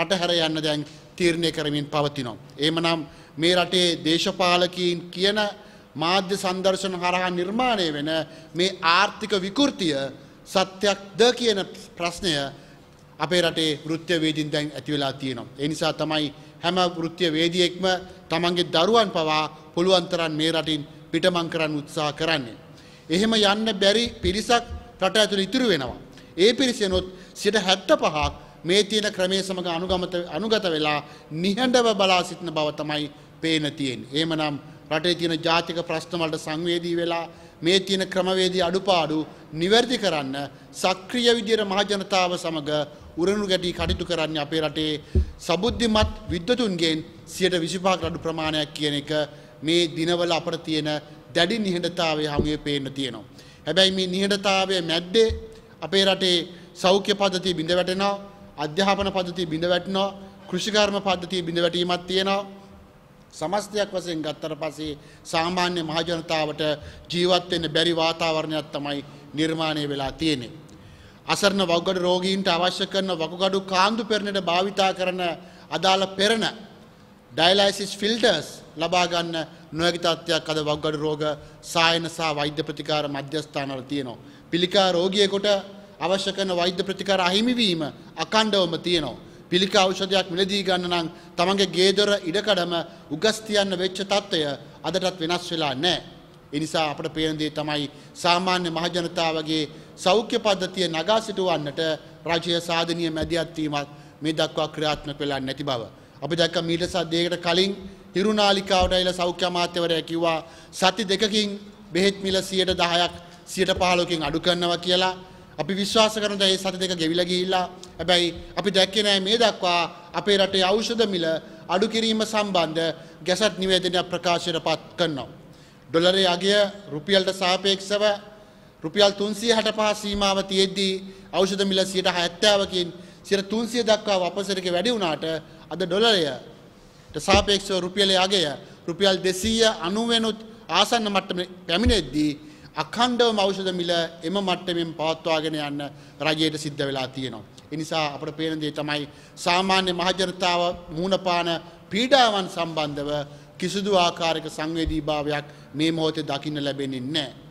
රට හැර යන්න දැන් තීරණය කරමින් පවතිනවා. එහෙමනම් මේ රටේ දේශපාලකීන් කියන මාධ්‍ය සංදර්ශන හරහා නිර්මාණය වෙන මේ ආර්ථික විකෘතිය සත්‍යක්ද කියන ප්‍රශ්නය අපේ රටේ වෘත්තිවේදීන් දැන් ඇති වෙලා තියෙනවා. ඒ නිසා තමයි හැම වෘත්තිවේදියෙක්ම තමන්ගේ දරුවන් පවා පුළුවන් තරම් මේ රටින් පිටමං කරන්න උත්සාහ කරන්නේ. එහෙම යන්න බැරි පිරිසක් රට ඇතුළ ඉතුරු වෙනවා. ඒ පිරිසනොත් සිට හැත්ත පහක් මේ තියෙන ක්‍රමය සමඟ අනුගමත අනුගත වෙලා නිහඬව බලා සිටින බව තමයි පේන තියෙන්. ඒමනම් රටේ තියෙන ජාතික ප්‍රශ්නවලට සංවේදී වෙලා මේ තියෙන ක්‍රමවේදී අඩුපාඩු නිවැරදි කරන්න සක්‍රිය විදියට මහජනතාව සමග උරණු ගැටී කටයුතු කරන්නේ අපේ රටේ සබුද්ධිමත් විද්වතුන්ගෙන් සියයට විසිපාක් අඩු ප්‍රමාණයක් කියන එක මේ දිනවල අපට තියෙන දැඩි නිහඬතාවය හමුවේ පේන්න තියෙනවා. හැබැයි මේ නිහඬතාවය මැද්දේ අපේ රටේ සෞඛ්‍ය පද්ධතිය බිඳ වැටෙනවා, අධ්‍යාපන පද්ධතිය බිඳ වැටෙනවා, කෘෂිකර්ම පද්ධතිය බිඳ වැටීමක් තියෙනවා. සමස්තයක් වශයෙන් ගත්තට පස්සේ සාමාන්‍ය මහ ජනතාවට ජීවත් වෙන්න බැරි වාතාවරණයක් තමයි නිර්මාණය වෙලා තියෙන්නේ. අසරණ වකුගඩු රෝගීන්ට අවශ්‍ය කරන වකුගඩු කාන්දු පෙරණට භාවිතා කරන අදාළ පෙරණ ඩයිලයිසිස් ෆිල්ටර්ස් ලබා ගන්න නොහැකි තත්ත්වයක් අද වකුගඩු රෝග සායන සහ වෛද්‍ය ප්‍රතිකාර මධ්‍යස්ථානවල තියෙනවා. පිළිකා රෝගියෙකුට අවශ්‍ය කරන වෛද්‍ය ප්‍රතිකාර අහිමිවීම අකණ්ඩවම තියෙනවා. පිළිකා ඖෂධයක් මිලදී ගන්න නම් තමන්ගේ ගේදොර ඉඩකඩම උගස් තියන්න වෙච්ච තත්ත්වය අදටත් වෙනස් වෙලා නැහැ. ඒ නිසා අපට පේන දේ තමයි සාමාන්‍ය මහජනතාවගේ සෞඛ්‍ය පද්ධතිය නගා සිටුවන්නට රජය සාධනීය මැදිහත් වීමක් මේ දක්වා ක්‍රියාත්මක වෙලා නැති බව. අපි දැක්ක මීට සද්දයකට කලින් හිරුනාලිකාවට ඇවිල්ලා සෞඛ්‍ය අමාත්‍යවරයා කිව්වා සති දෙකකින් බෙහෙත් මිල 10%ක් 15%කින් අඩු කරනවා කියලා. අපි විශ්වාස කරන දේ සති දෙක ගෙවිලා ගිහිල්ලා හැබැයි අපි දැක්කේ නෑ මේ දක්වා අපේ රටේ ඖෂධ මිල අඩු කිරීම සම්බන්ධ ගැසට් නිවේදනයක් ප්‍රකාශයට පත් කරනවා. ඩොලරේ අගය රුපියල්ට සාපේක්ෂව රුපියල් 365 සීමාව තියෙද්දී ඖෂධ මිල 170කින් 300 දක්වා වපසරක වැඩි වුණාට අද ඩොලරයට සාපේක්ෂව රුපියලේ අගය රුපියල් 290 වෙනුත් ආසන්න මට්ටමේ පැමිණෙද්දී අඛණ්ඩවම ඖෂධ මිල එම මට්ටමින් පවත්වාගෙන යන්න රජයට සිද්ධ වෙලා තියෙනවා. ඒ නිසා අපට පේන දේ තමයි සාමාන්‍ය මහ ජනතාව මුහුණපාන පීඩාවන් සම්බන්ධව කිසිදු ආකාරයක සංවේදීභාවයක් මේ මොහොතේ දකින්න ලැබෙන්නේ නැහැ.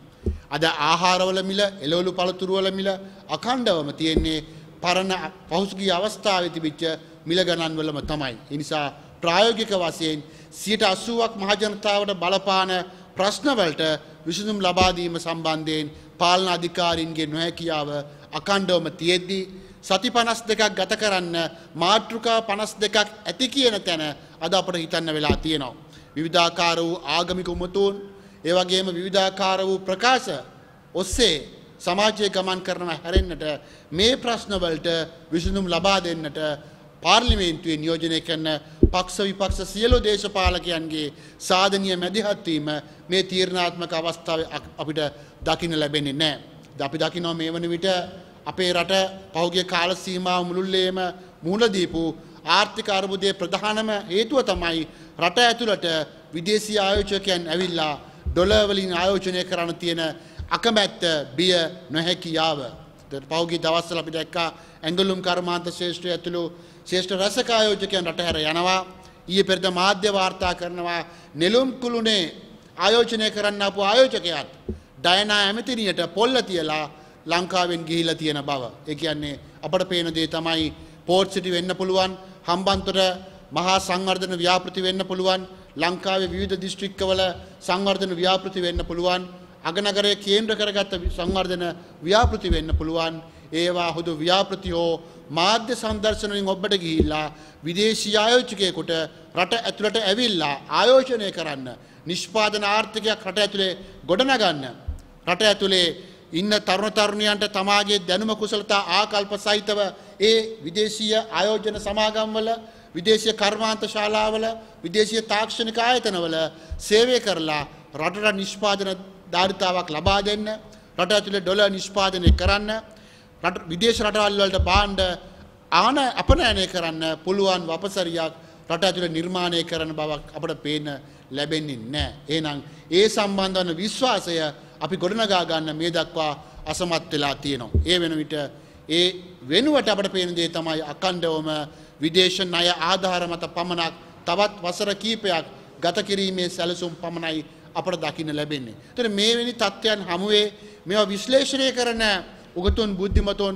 අද ආහාරවල මිල, එළවලු පළතුරු වල මිල අඛණ්ඩවම තියෙන්නේ පරණ පහුසුගිය අවස්ථාවේ තිබිච්ච මිල ගණන්වලම තමයි. ඒ නිසා ප්‍රායෝගික වශයෙන් 80ක් මහජනතාවට බලපාන ප්‍රශ්නවලට විසඳුම් ලබා දීම සම්බන්ධයෙන් පාලන අධිකාරීන්ගේ නොහැකියාව අකණ්ඩවම තියෙද්දී සති 52ක් ගත කරන්න මාතෘකා 52ක් ඇති කියන තැන අද අපට හිතන්න වෙලා තියෙනවා. විවිධාකාර වූ ආගමික උමතුන්, ඒ වගේම විවිධාකාර වූ ප්‍රකාශ ඔස්සේ සමාජයේ ගමන් කරනව හැරෙන්නට මේ ප්‍රශ්නවලට විසඳුම් ලබා දෙන්නට පාර්ලිමේන්තුවේ නියෝජනය කරන පක්ෂ විපක්ෂ සියලු දේශපාලකයන්ගේ සාධනීය මැදිහත් වීම මේ තීරණාත්මක අවස්ථාවේ අපිට දකින්න ලැබෙන්නේ නැහැ. අපි දකිනවා මේ වන විට අපේ රට පහුගිය කාල සීමාව මුළුල්ලේම මුහුණ දීපු ආර්ථික අර්බුදයේ ප්‍රධානම හේතුව තමයි රට ඇතුළට විදේශී ආයෝජකයන් ඇවිල්ලා ඩොලර් වලින් ආයෝජනය කරන්න තියෙන අකමැත්ත බිය නොහැකියාව. පෞගි දවස්සල අපි දැක්කා ඇඟලුම් කර්මාන්ත ශේෂ්ත්‍රය ඇතුළු ශේෂ්ඨ රසකායෝජකයන් රටහැර යනවා. ඊයේ පෙරද මාධ්‍ය වාර්තා කරනවා නෙළුම් කුළුණේ ආයෝජනය කරන්න අපපු ආයෝජකයත් ඩයනා ඇමතිනියට පොල්ල තියලා ලංකාවෙන් ගිහිල තියෙන බව. ඒ කියන්නේ අපට පේන දේ තමයි පෝට් සිටි වෙන්න පුළුවන් හම්බන්තොට මහා සංවර්ධන ව්‍යාපෘති වෙන්න පුළුවන් ලංකාවේ විවිධ දිස්ත්‍රික්කවල සංවර්ධන ව්‍යාපෘති වෙන්න පුළුවන් අගනගරය කේන්ද්‍ර කරගත්ත සංවර්ධන ව්‍යාපෘති වෙන්න පුළුවන් ඒවා හුදු ව්‍යාපෘති හෝ මාධ්‍ය සංදර්ශනයෙන් ඔබට ගිහිල්ලා විදේශී ආයෝචකයෙකුට රට ඇතුළට ඇවිල්ලා ආයෝජනය කරන්න නිෂ්පාදන ආර්ථිකයක් රට ඇතුළේ ගොඩනගන්න රට ඇතුළේ ඉන්න තරුණ තරුණියන්ට තමාගේ දැනුම කුසලතා ආකල්ප සහිතව ඒ විදේශීය ආයෝජන සමාගම්වල විදේශීය කර්මාන්ත ශාලාවල විදේශීය තාක්ෂණික ආයතනවල සේවය කරලා රටට නිෂ්පාදන ධාරිතාවක් ලබා දෙන්න රට ඇතුළේ ඩොලර් නිෂ්පාදනය කරන්න රට විදේශ රටවල් වලට පාණ්ඩ ආන අපනයනය කරන්න පුළුවන් වපසරියක් රට ඇතුළේ නිර්මාණය කරන බවක් අපට පේන ලැබෙන්නේ නැහැ. එහෙනම් ඒ සම්බන්ධ වන විශ්වාසය අපි ගොඩනගා ගන්න මේ දක්වා අසමත් වෙලා තියෙනවා. ඒ වෙන විට ඒ වෙනුවට අපට පේන දේ තමයි අකණ්ඩවම විදේශ ණය ආධාර මත පමණක් තවත් වසර කීපයක් ගත කිරීමේ සැලසුම් පමණයි අපට දකින්න ලැබෙන්නේ. එතන මේවැනි தත්වයන් හමුවේ මේවා විශ්ලේෂණය කරන උගතුන් බුද්ධිමතුන්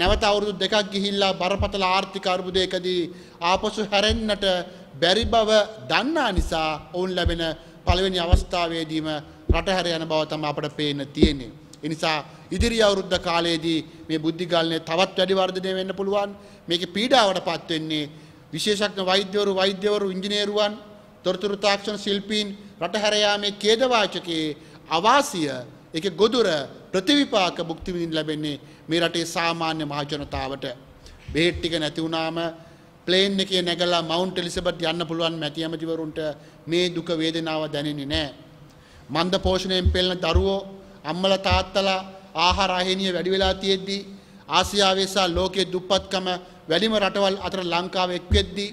නැවත අවුරුදු දෙකක් ගිහිල්ලා බරපතල ආර්ථික අර්බුදයකදී ආපසු හැරෙන්නට බැරි බව දන්නා නිසා ඔවුන් ලැබෙන පළවෙනි අවස්ථාවේදීම රට හැර යන බව තමයි අපට පේන්න තියෙන්නේ. ඒ නිසා ඉදිරි අවුරුද්ද කාලයේදී මේ බුද්ධිගල්නේ තවත් වැඩි වර්ධනය වෙන්න පුළුවන්. මේකේ පීඩාවටපත් වෙන්නේ විශේෂඥ වෛද්‍යවරු වෛද්‍යවරු ඉංජිනේරුවන් තොරතුරු තාක්ෂණ ශිල්පීන් රට හැර යාමේ ඛේදවාචකයේ අවාසිය ඒකේ ගොදුර ප්‍රතිවිපාක භුක්ති විඳින්න ලැබෙන්නේ මේ රටේ සාමාන්‍ය මහ ජනතාවට. බෙහෙත් ටික නැති වුනාම ප්ලේන් එකේ නැගලා මවුන්ට් එලිසබෙත් යන්න පුළුවන් මැති ඇමතිවරුන්ට මේ දුක වේදනාව දැනෙන්නේ නැහැ. මන්ද පෝෂණයෙන් පෙළෙන දරුවෝ අම්මලා තාත්තලා ආහාර අහිමිය වැඩි වෙලා තියෙද්දී ආසියාවේ සහ ලෝකයේ දුප්පත්කම වැඩිම රටවල් අතර ලංකාව එක් වෙද්දී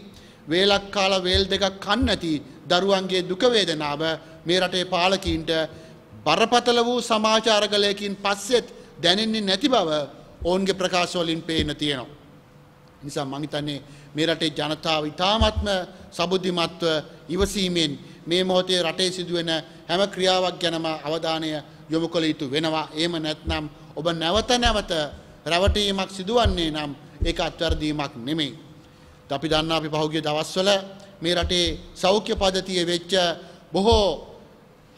වේලක් කාලා වේල් දෙකක් කන්න නැති දරුවන්ගේ දුක වේදනාව මේ රටේ පාලකීන්ට බරපතල වූ සමාජ අරගලයකින් පස්සෙත් දැනෙන්නේ නැති බව ඔවුන්ගේ ප්‍රකාශ වලින් පේන්න තියෙනවා. නිසා මම හිතන්නේ මේ රටේ ජනතාව ඉතාමත්ම සබුද්ධිමත්ව ඉවසීමෙන් මේ මොහොතේ රටේ සිදුවෙන හැම ක්‍රියාවක් ගැනම අවධානය යොමු කළ යුතු වෙනවා. එහෙම නැත්නම් ඔබ නැවත නැවත රැවටීමක් සිදුවන්නේ නම් ඒක අත්වැරදීමක් නෙමෙයි. අපි දන්නා අපි පහුගිය දවස්වල මේ රටේ සෞඛ්‍ය පද්ධතියේ වෙච්ච බොහෝ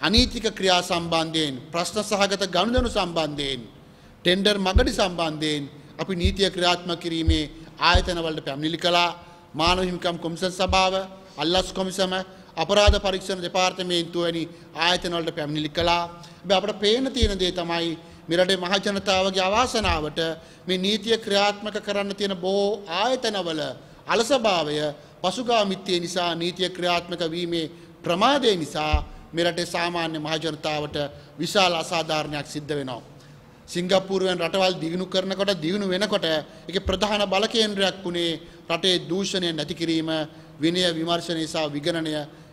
අනීතික ක්‍රියා සම්බන්ධයෙන් ප්‍රශ්න සහගත ගනුදෙනු සම්බන්ධයෙන් ටෙන්ඩර් මගඩි සම්බන්ධයෙන් අපි නීතිය ක්‍රියාත්මක කිරීමේ ආයතනවලට පැමිණිලි කළා මානව හිමිකම් කොමිසම් සභාව අල්ලස් කොමිසම අපරාධ පරීක්ෂණ දෙපාර්තමේන්තුව වැනි ආයතනවලට පැමිණිලි කළා. හැබැයි අපට පේන තියෙන දේ තමයි මේ රටේ මහ ජනතාවගේ අවාසනාවට මේ නීතිය ක්‍රියාත්මක කරන්න තියෙන බොහෝ ආයතනවල අලසභාවය පසුගාමිත්වය නිසා නීතිය ක්‍රියාත්මක වීමේ ප්‍රමාදය නිසා මෙරටේ සාමාන්‍ය මහජනතාවට විශාල අසාධාරණයක් සිද්ධ වෙනවා. සිංගප්පූරුවෙන් රටවල් දියුණු කරනකොට දියුණු වෙනකොට ඒකේ ප්‍රධාන බල කේන්ද්‍රයක් වුණේ රටේ දූෂණය නැති කිරීම, විනය විමර්ශනය සහ විගණනය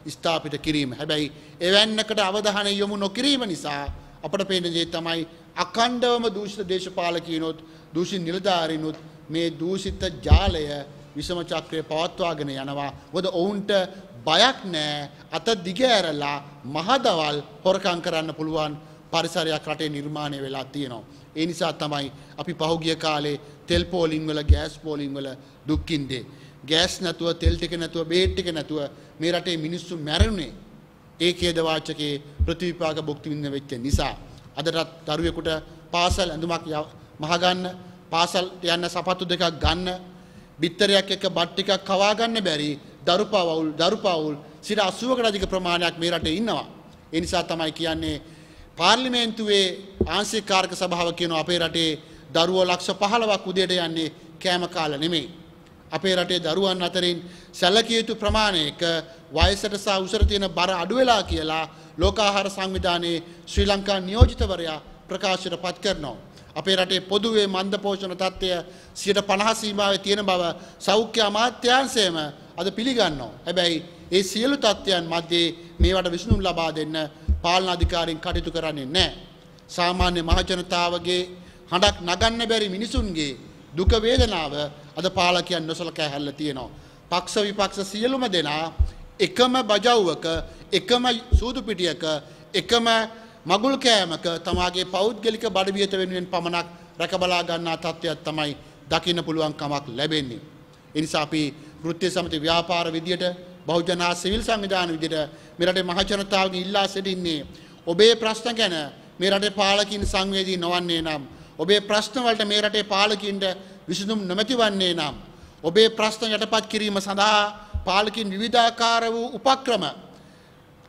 ස්ථාපිත කිරීම. හැබැයි එවැන්නකට අවධානය යොමු නොකිරීම නිසා අපට පේන දේ තමයි අඛණ්ඩවම දූෂිත දේශපාලකීනොත්, දූෂිත නිලධාරීනොත් මේ දූෂිත ජාලය විෂම චක්‍රය පවත්වාගෙන යනවා. මොකද ඔවුන්ට බයක් නෑ අත දිග ඇරලා මහදවල් හොරකම් කරන්න පුළුවන් පරිසරයක් රටේ නිර්මාණය වෙලා තියෙනවා. ඒ නිසා තමයි අපි පහුගිය කාලේ තෙල් පෝලිං වල ගෑස් පෝලිං වල දුක්කින්දේ. ගෑස් නැතුව තෙල් ටික නැතුව බේට් ටික නැතුව මේ රටේ මිනිස්සු මැරුණේ. ඒ ඛේදවාචකේ ප්‍රතිවිපාක භුක්ති විඳින වෙච්ච නිසා. අදටත් දරුවෙකුට පාසල් ඇඳුමක් මහගන්න පාසල් යන්න සපත්තු දෙකක් ගන්න බිත්තරයක් එක බත් ටිකක් කවා ගන්න බැරි දරුපවුල් දරුපවුල් සිට 80කට අධික ප්‍රමාණයක් මේ රටේ ඉන්නවා. ඒ නිසා තමයි කියන්නේ පාර්ලිමේන්තුවේ ආංශික කාර්ක සභාව කියන අපේ රටේ දරුවෝ ලක්ෂ 15ක් උදේට යන්නේ කෑම කාලා නෙමෙයි. අපේ රටේ දරුවන් අතරින් සැලකිය යුතු ප්‍රමාණයක වයසට සහ උසට තියෙන බර අඩු වෙලා කියලා ලෝකාහාර සංවිධානයේ ශ්‍රී ලංකා නියෝජිතවරයා ප්‍රකාශයට පත් කරනවා. අපේ රටේ පොදුවේ මන්ද පෝෂණ තත්ත්වය සියට පණහසීමාවේ තියෙන බව සෞඛ්‍ය අමාත්‍යන්සයම අද පිළිගන්නවා. හැබැයි ඒ සියලු තත්ත්වයන් මධ්‍යයේ මේවට විසඳුම් ලබා දෙන්න පාලන අධිකාරීන් කටයුතු කරන්නේ නැහැ. සාමාන්‍ය මහජනතාවගේ හඬක් නගන්න බැරි මිනිසුන්ගේ දුක වේදනාව අද පාලකයන් නොසලකා හැල්ල තියෙනවා. පක්ෂ විපක්ෂ සියලුම දෙනා එකම බජව්වක එකම සූදු පිටියක එකම මගුල් කෑමක තමාගේ පෞද්ගලික බඩවියත වෙනුවෙන් පමණක් රැකබලා ගන්නා තත්ත්වයක් තමයි දකින්න පුළුවන් කමක් ලැබෙන්නේ. එනිසා අපි වෘත්ති සමිති ව්‍යාපාර විදියට බහුජන හා සිවිල් සංවිධාන විදියට මේ රටේ මහ ජනතාවගේ ඉල්ලා සිටින්නේ ඔබේ ප්‍රශ්න ගැන මේ රටේ පාලකින් සංවේදී නොවන්නේ නම් ඔබේ ප්‍රශ්න වලට මේ රටේ පාලකින්ට විසඳුම් නොමැතිවන්නේ නම් ඔබේ ප්‍රශ්න යටපත් කිරීම සඳහා පාලකින් විවිධාකාර වූ උපක්‍රම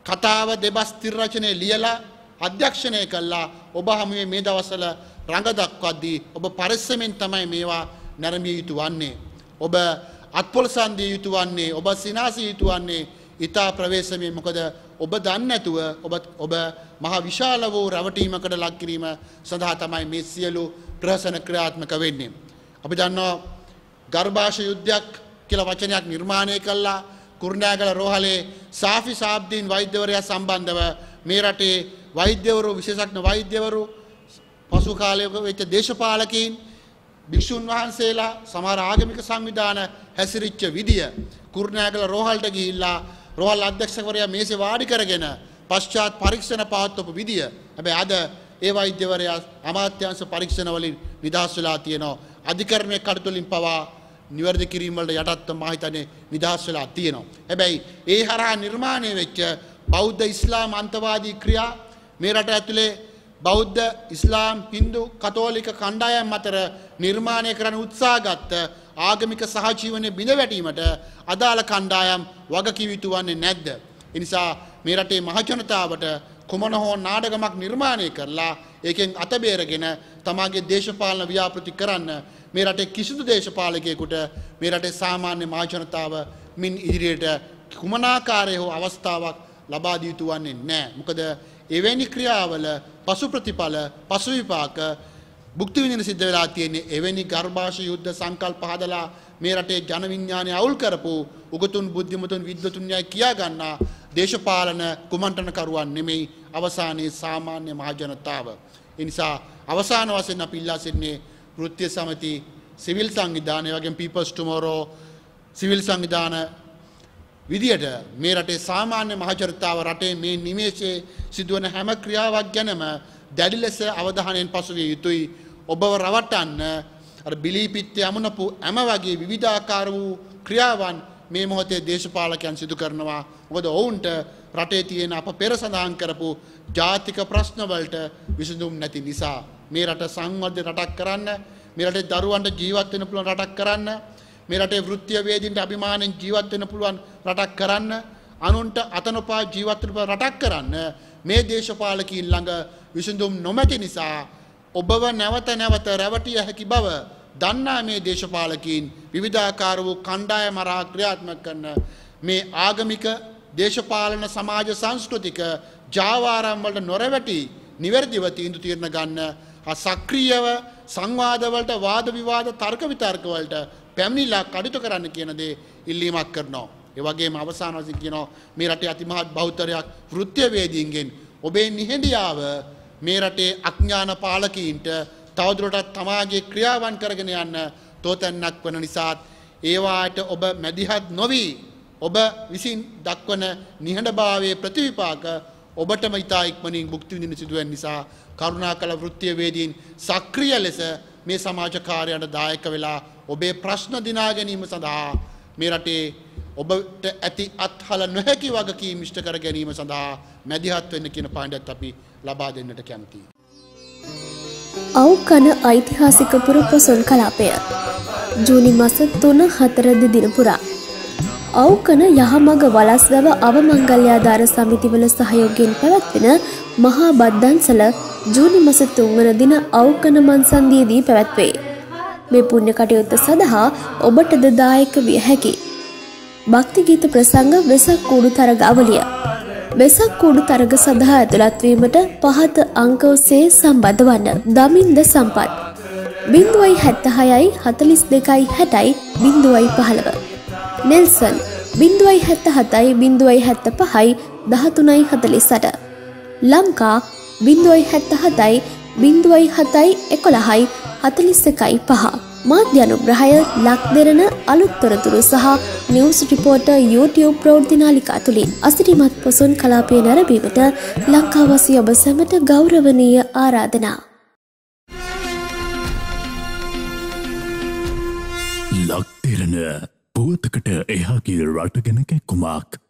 කතාව දෙබස් තිරචනය ලියලා අධ්‍යක්ෂණය කළා ඔබ හමුවේ මේ දවසල රඟ දක්වද්දී ඔබ පරිස්සමෙන් තමයි මේවා නැරඹිය යුතු වන්නේ. ඔබ අත්පොලසන්දී යුතු වන්නේ ඔබ සිනාසිය යුතු වන්නේ ඊතා ප්‍රවේශමේ මොකද ඔබ දන්නේ නැතුව ඔබ ඔබ මහ විශාල වූ රැවටීමකට ලක් කිරීම සඳහා තමයි මේ සියලු ප්‍රහසන ක්‍රියාත්මක වෙන්නේ. අපි දන්නවා ගර්භාෂ යුද්ධයක් කියලා වචනයක් නිර්මාණය කළා කුරුණෑගල රෝහලේ සාෆි සාබ්දීන් වෛද්‍යවරයා සම්බන්ධව මේ රටේ වෛද්‍යවරු විශේෂඥ වෛද්‍යවරු පසු කාලයක වෙච්ච දේශපාලකයින් භික්ෂුන් වහන්සේලා සමහර ආගමික සංවිධාන හැසිරිච්ච විදිය කුරුණෑගල රෝහලට ගිහිල්ලා රෝහල් අධ්‍යක්ෂකවරයා මේසේ වාඩි කරගෙන පශ්චාත් පරීක්ෂණ පවත්වපු විදිය. හැබැයි අද ඒ වෛද්‍යවරයා අමාත්‍යාංශ පරීක්ෂණ වලින් නිදහස් වෙලා තියෙනවා. අධිකරණයේ කඩතුලින් පවා නිවැරදි කිරීම වලට යටත්ව මා හිතන්නේ නිදහස් වෙලා තියෙනවා. හැබැයි ඒ හරහා නිර්මාණය වෙච්ච බෞද්ධ ඉස්ලාම් අන්තවාදී ක්‍රියා මේ රට ඇතුලේ බෞද්ධ ඉස්ලාම් හින්දු කතෝලික කණ්ඩායම් අතර නිර්මාණය කරන උත්සාගත්ත ආගමික සහජීවනය බිඳ වැටීමට අදාළ කණ්ඩායම් වගකිවිතු වන්නේ නැද්ද. එනිසා මේ රටේ මහජනතාවට කුමන හෝ නාඩගමක් නිර්මාණය කරලා ඒකෙන් අතබේරගෙන තමාගේ දේශපාලන ව්‍යාපෘති කරන්න මේ රටේ කිසිදු දේශපාලකයෙකුට මේ රටේ සාමාන්‍ය මහජනතාව මින් ඉදිරියට කුමනාකාරය හෝ අවස්ථාවක් ලබා දියුතු වන්නේ නැහැ. මොකද එවැනි ක්‍රියාවල පසු ප්‍රතිඵල පසු විපාක භුක්ති විඳින සිද්ධ වෙලා තියෙන්නේ එවැනි ගර්භාෂ යුද්ධ සංකල්ප හදලා මේ රටේ ජන විඥානය අවුල් කරපු උගතුන් බුද්ධිමතුන් විද්වතුන්යයි කියා ගන්නා දේශපාලන කුමන්ත්‍රණකරුවන් නෙමෙයි අවසානයේ සාමාන්‍ය මහ ජනතාව. ඒ නිසා අවසාන වශයෙන් අපි ඉල්ලා සිටින්නේ වෘත්තීය සමිති සිවිල් සංවිධානය වගේම People's Tomorrow සිවිල් සංවිධාන විදියට මේ රටේ සාමාන්‍ය මහජනතාව රටේ මේ නිමේෂයේ සිදුවන හැම ක්‍රියාවක් ගැනම දැඩි ලෙස අවධානයෙන් පසුවිය යුතුයි ඔබව රවටන්න අර බිලී පිත්තේ අමුණපු හැම වගේ විවිධාකාර වූ ක්‍රියාවන් මේ මොහොතේ දේශපාලකයන් සිදු කරනවා මොකද ඔවුන්ට රටේ තියෙන අප පෙර සඳහන් කරපු ජාතික ප්‍රශ්න වලට විසඳුම් නැති නිසා මේ රට සංවර්ධ රටක් කරන්න මේ රටේ දරුවන්ට ජීවත් වෙන්න පුළුවන් රටක් කරන්න මේ රටේ වෘත්තීය වේදින්ට අභිමානෙන් ජීවත් වෙන්න පුළුවන් රටක් කරන්න අනුන්ට අතනපා ජීවත් වෙන රටක් කරන්න මේ දේශපාලකීන් ළඟ විසඳුම් නොමැති නිසා ඔබව නැවත නැවත රැවටිය හැකි බව දන්නා මේ දේශපාලකීන් විවිධාකාර වූ කණ්ඩායම හරහා ක්‍රියාත්මක කරන මේ ආගමික දේශපාලන සමාජ සංස්කෘතික ජාවාරම් වලට නොරැවටි නිවැරදිව තීන්දුව తీරන ගන්න සක්‍රියව සංවාදවලට වාද විවාද තර්ක විතර්ක වලට පැමිණිලා කඩිතු කරන්න කියන දේ ඉල්ලීමක් කරනවා. ඒ වගේම අවසාන වශයෙන් කියනවා මේ රටේ අතිමහත් බෞද්ධරයක් වෘත්තවේදීන්ගෙන් ඔබේ නිහඬියාව මේ රටේ අඥාන පාලකීන්ට තවදුරටත් තමාගේ ක්‍රියාවන් කරගෙන යන්න තෝතැන්නක් වන නිසාත් ඒවාට ඔබ මැදිහත් නොවී ඔබ විසින් දක්වන නිහඬභාවයේ ප්‍රතිවිපාක ඔබටම ඉතා ඉක්මනින් භුක්ති විඳින සිදුවෙන නිසා කරුණා කළ වෘත්තීය වේදීන් සක්‍රිය ලෙස මේ සමාජ කාර්යයට දායක වෙලා ඔබේ ප්‍රශ්න දිනා ගැනීම සඳහා මේ රටේ ඔබට ඇති අත්හල නොහැකි වගකීම් ඉෂ්ට කර ගැනීම සඳහා මැදිහත් වෙන්න කියන පාඩයත් අපි ලබා දෙන්නට කැමතියි. අවකන ඓතිහාසික පුරපොසොන් කලාපය ජූනි මස 3 4 දින පුරා අවකන යහමඟ වලස්ගව අවමංගල්‍යාධාර සමිතිවල සහයෝගයෙන් පැවැත්වෙන මහා බද්දන්සල ජූනි මස 3 වන දින අවකන මන්සන්දියේදී පැවැත්වේ. මේ පුුණ්‍ය කටයුත්ත සඳහා ඔබට දදායක විය හැකි. භක්තිගීත ප්‍රසංග වෙසක් කූඩු තරග අවලිය. වෙසක් කූඩු තරග සඳහා ඇතුළත්වීමට පහත අංක ඔස්සේ සම්බධ වන්න දමින්ද සම්පත්. බින්දුවයි හැත්තහයයි හතලිස් දෙකයි හැටයි බින්දුවයි පහළව. නෙල්සන් බින්දුවයි හැත්ත හතයි බින්දුවයි හැත්ත පහයි දහතුනයි හතලිසට. ලංකා බින්දුවයි හැත්ත හතයි බින්දුවයි හතයි එකොළහයි හතලිස්සකයි පහ. මාධ්‍යනුග්‍රහය ලක් දෙරන අලුත්තොරතුරු සහ නිවස් රිපෝට YouTube ප්‍රෞද්ධනාලිකා තුළින් අසිරිමත් පොසුන් කලාපය නැරබීමට ලංකාවසි ඔබ සැමට ගෞරවනීය ආරාධනා. ලක්තෙරණ පුවතකට එහාගේ රටගෙනක කුමක්.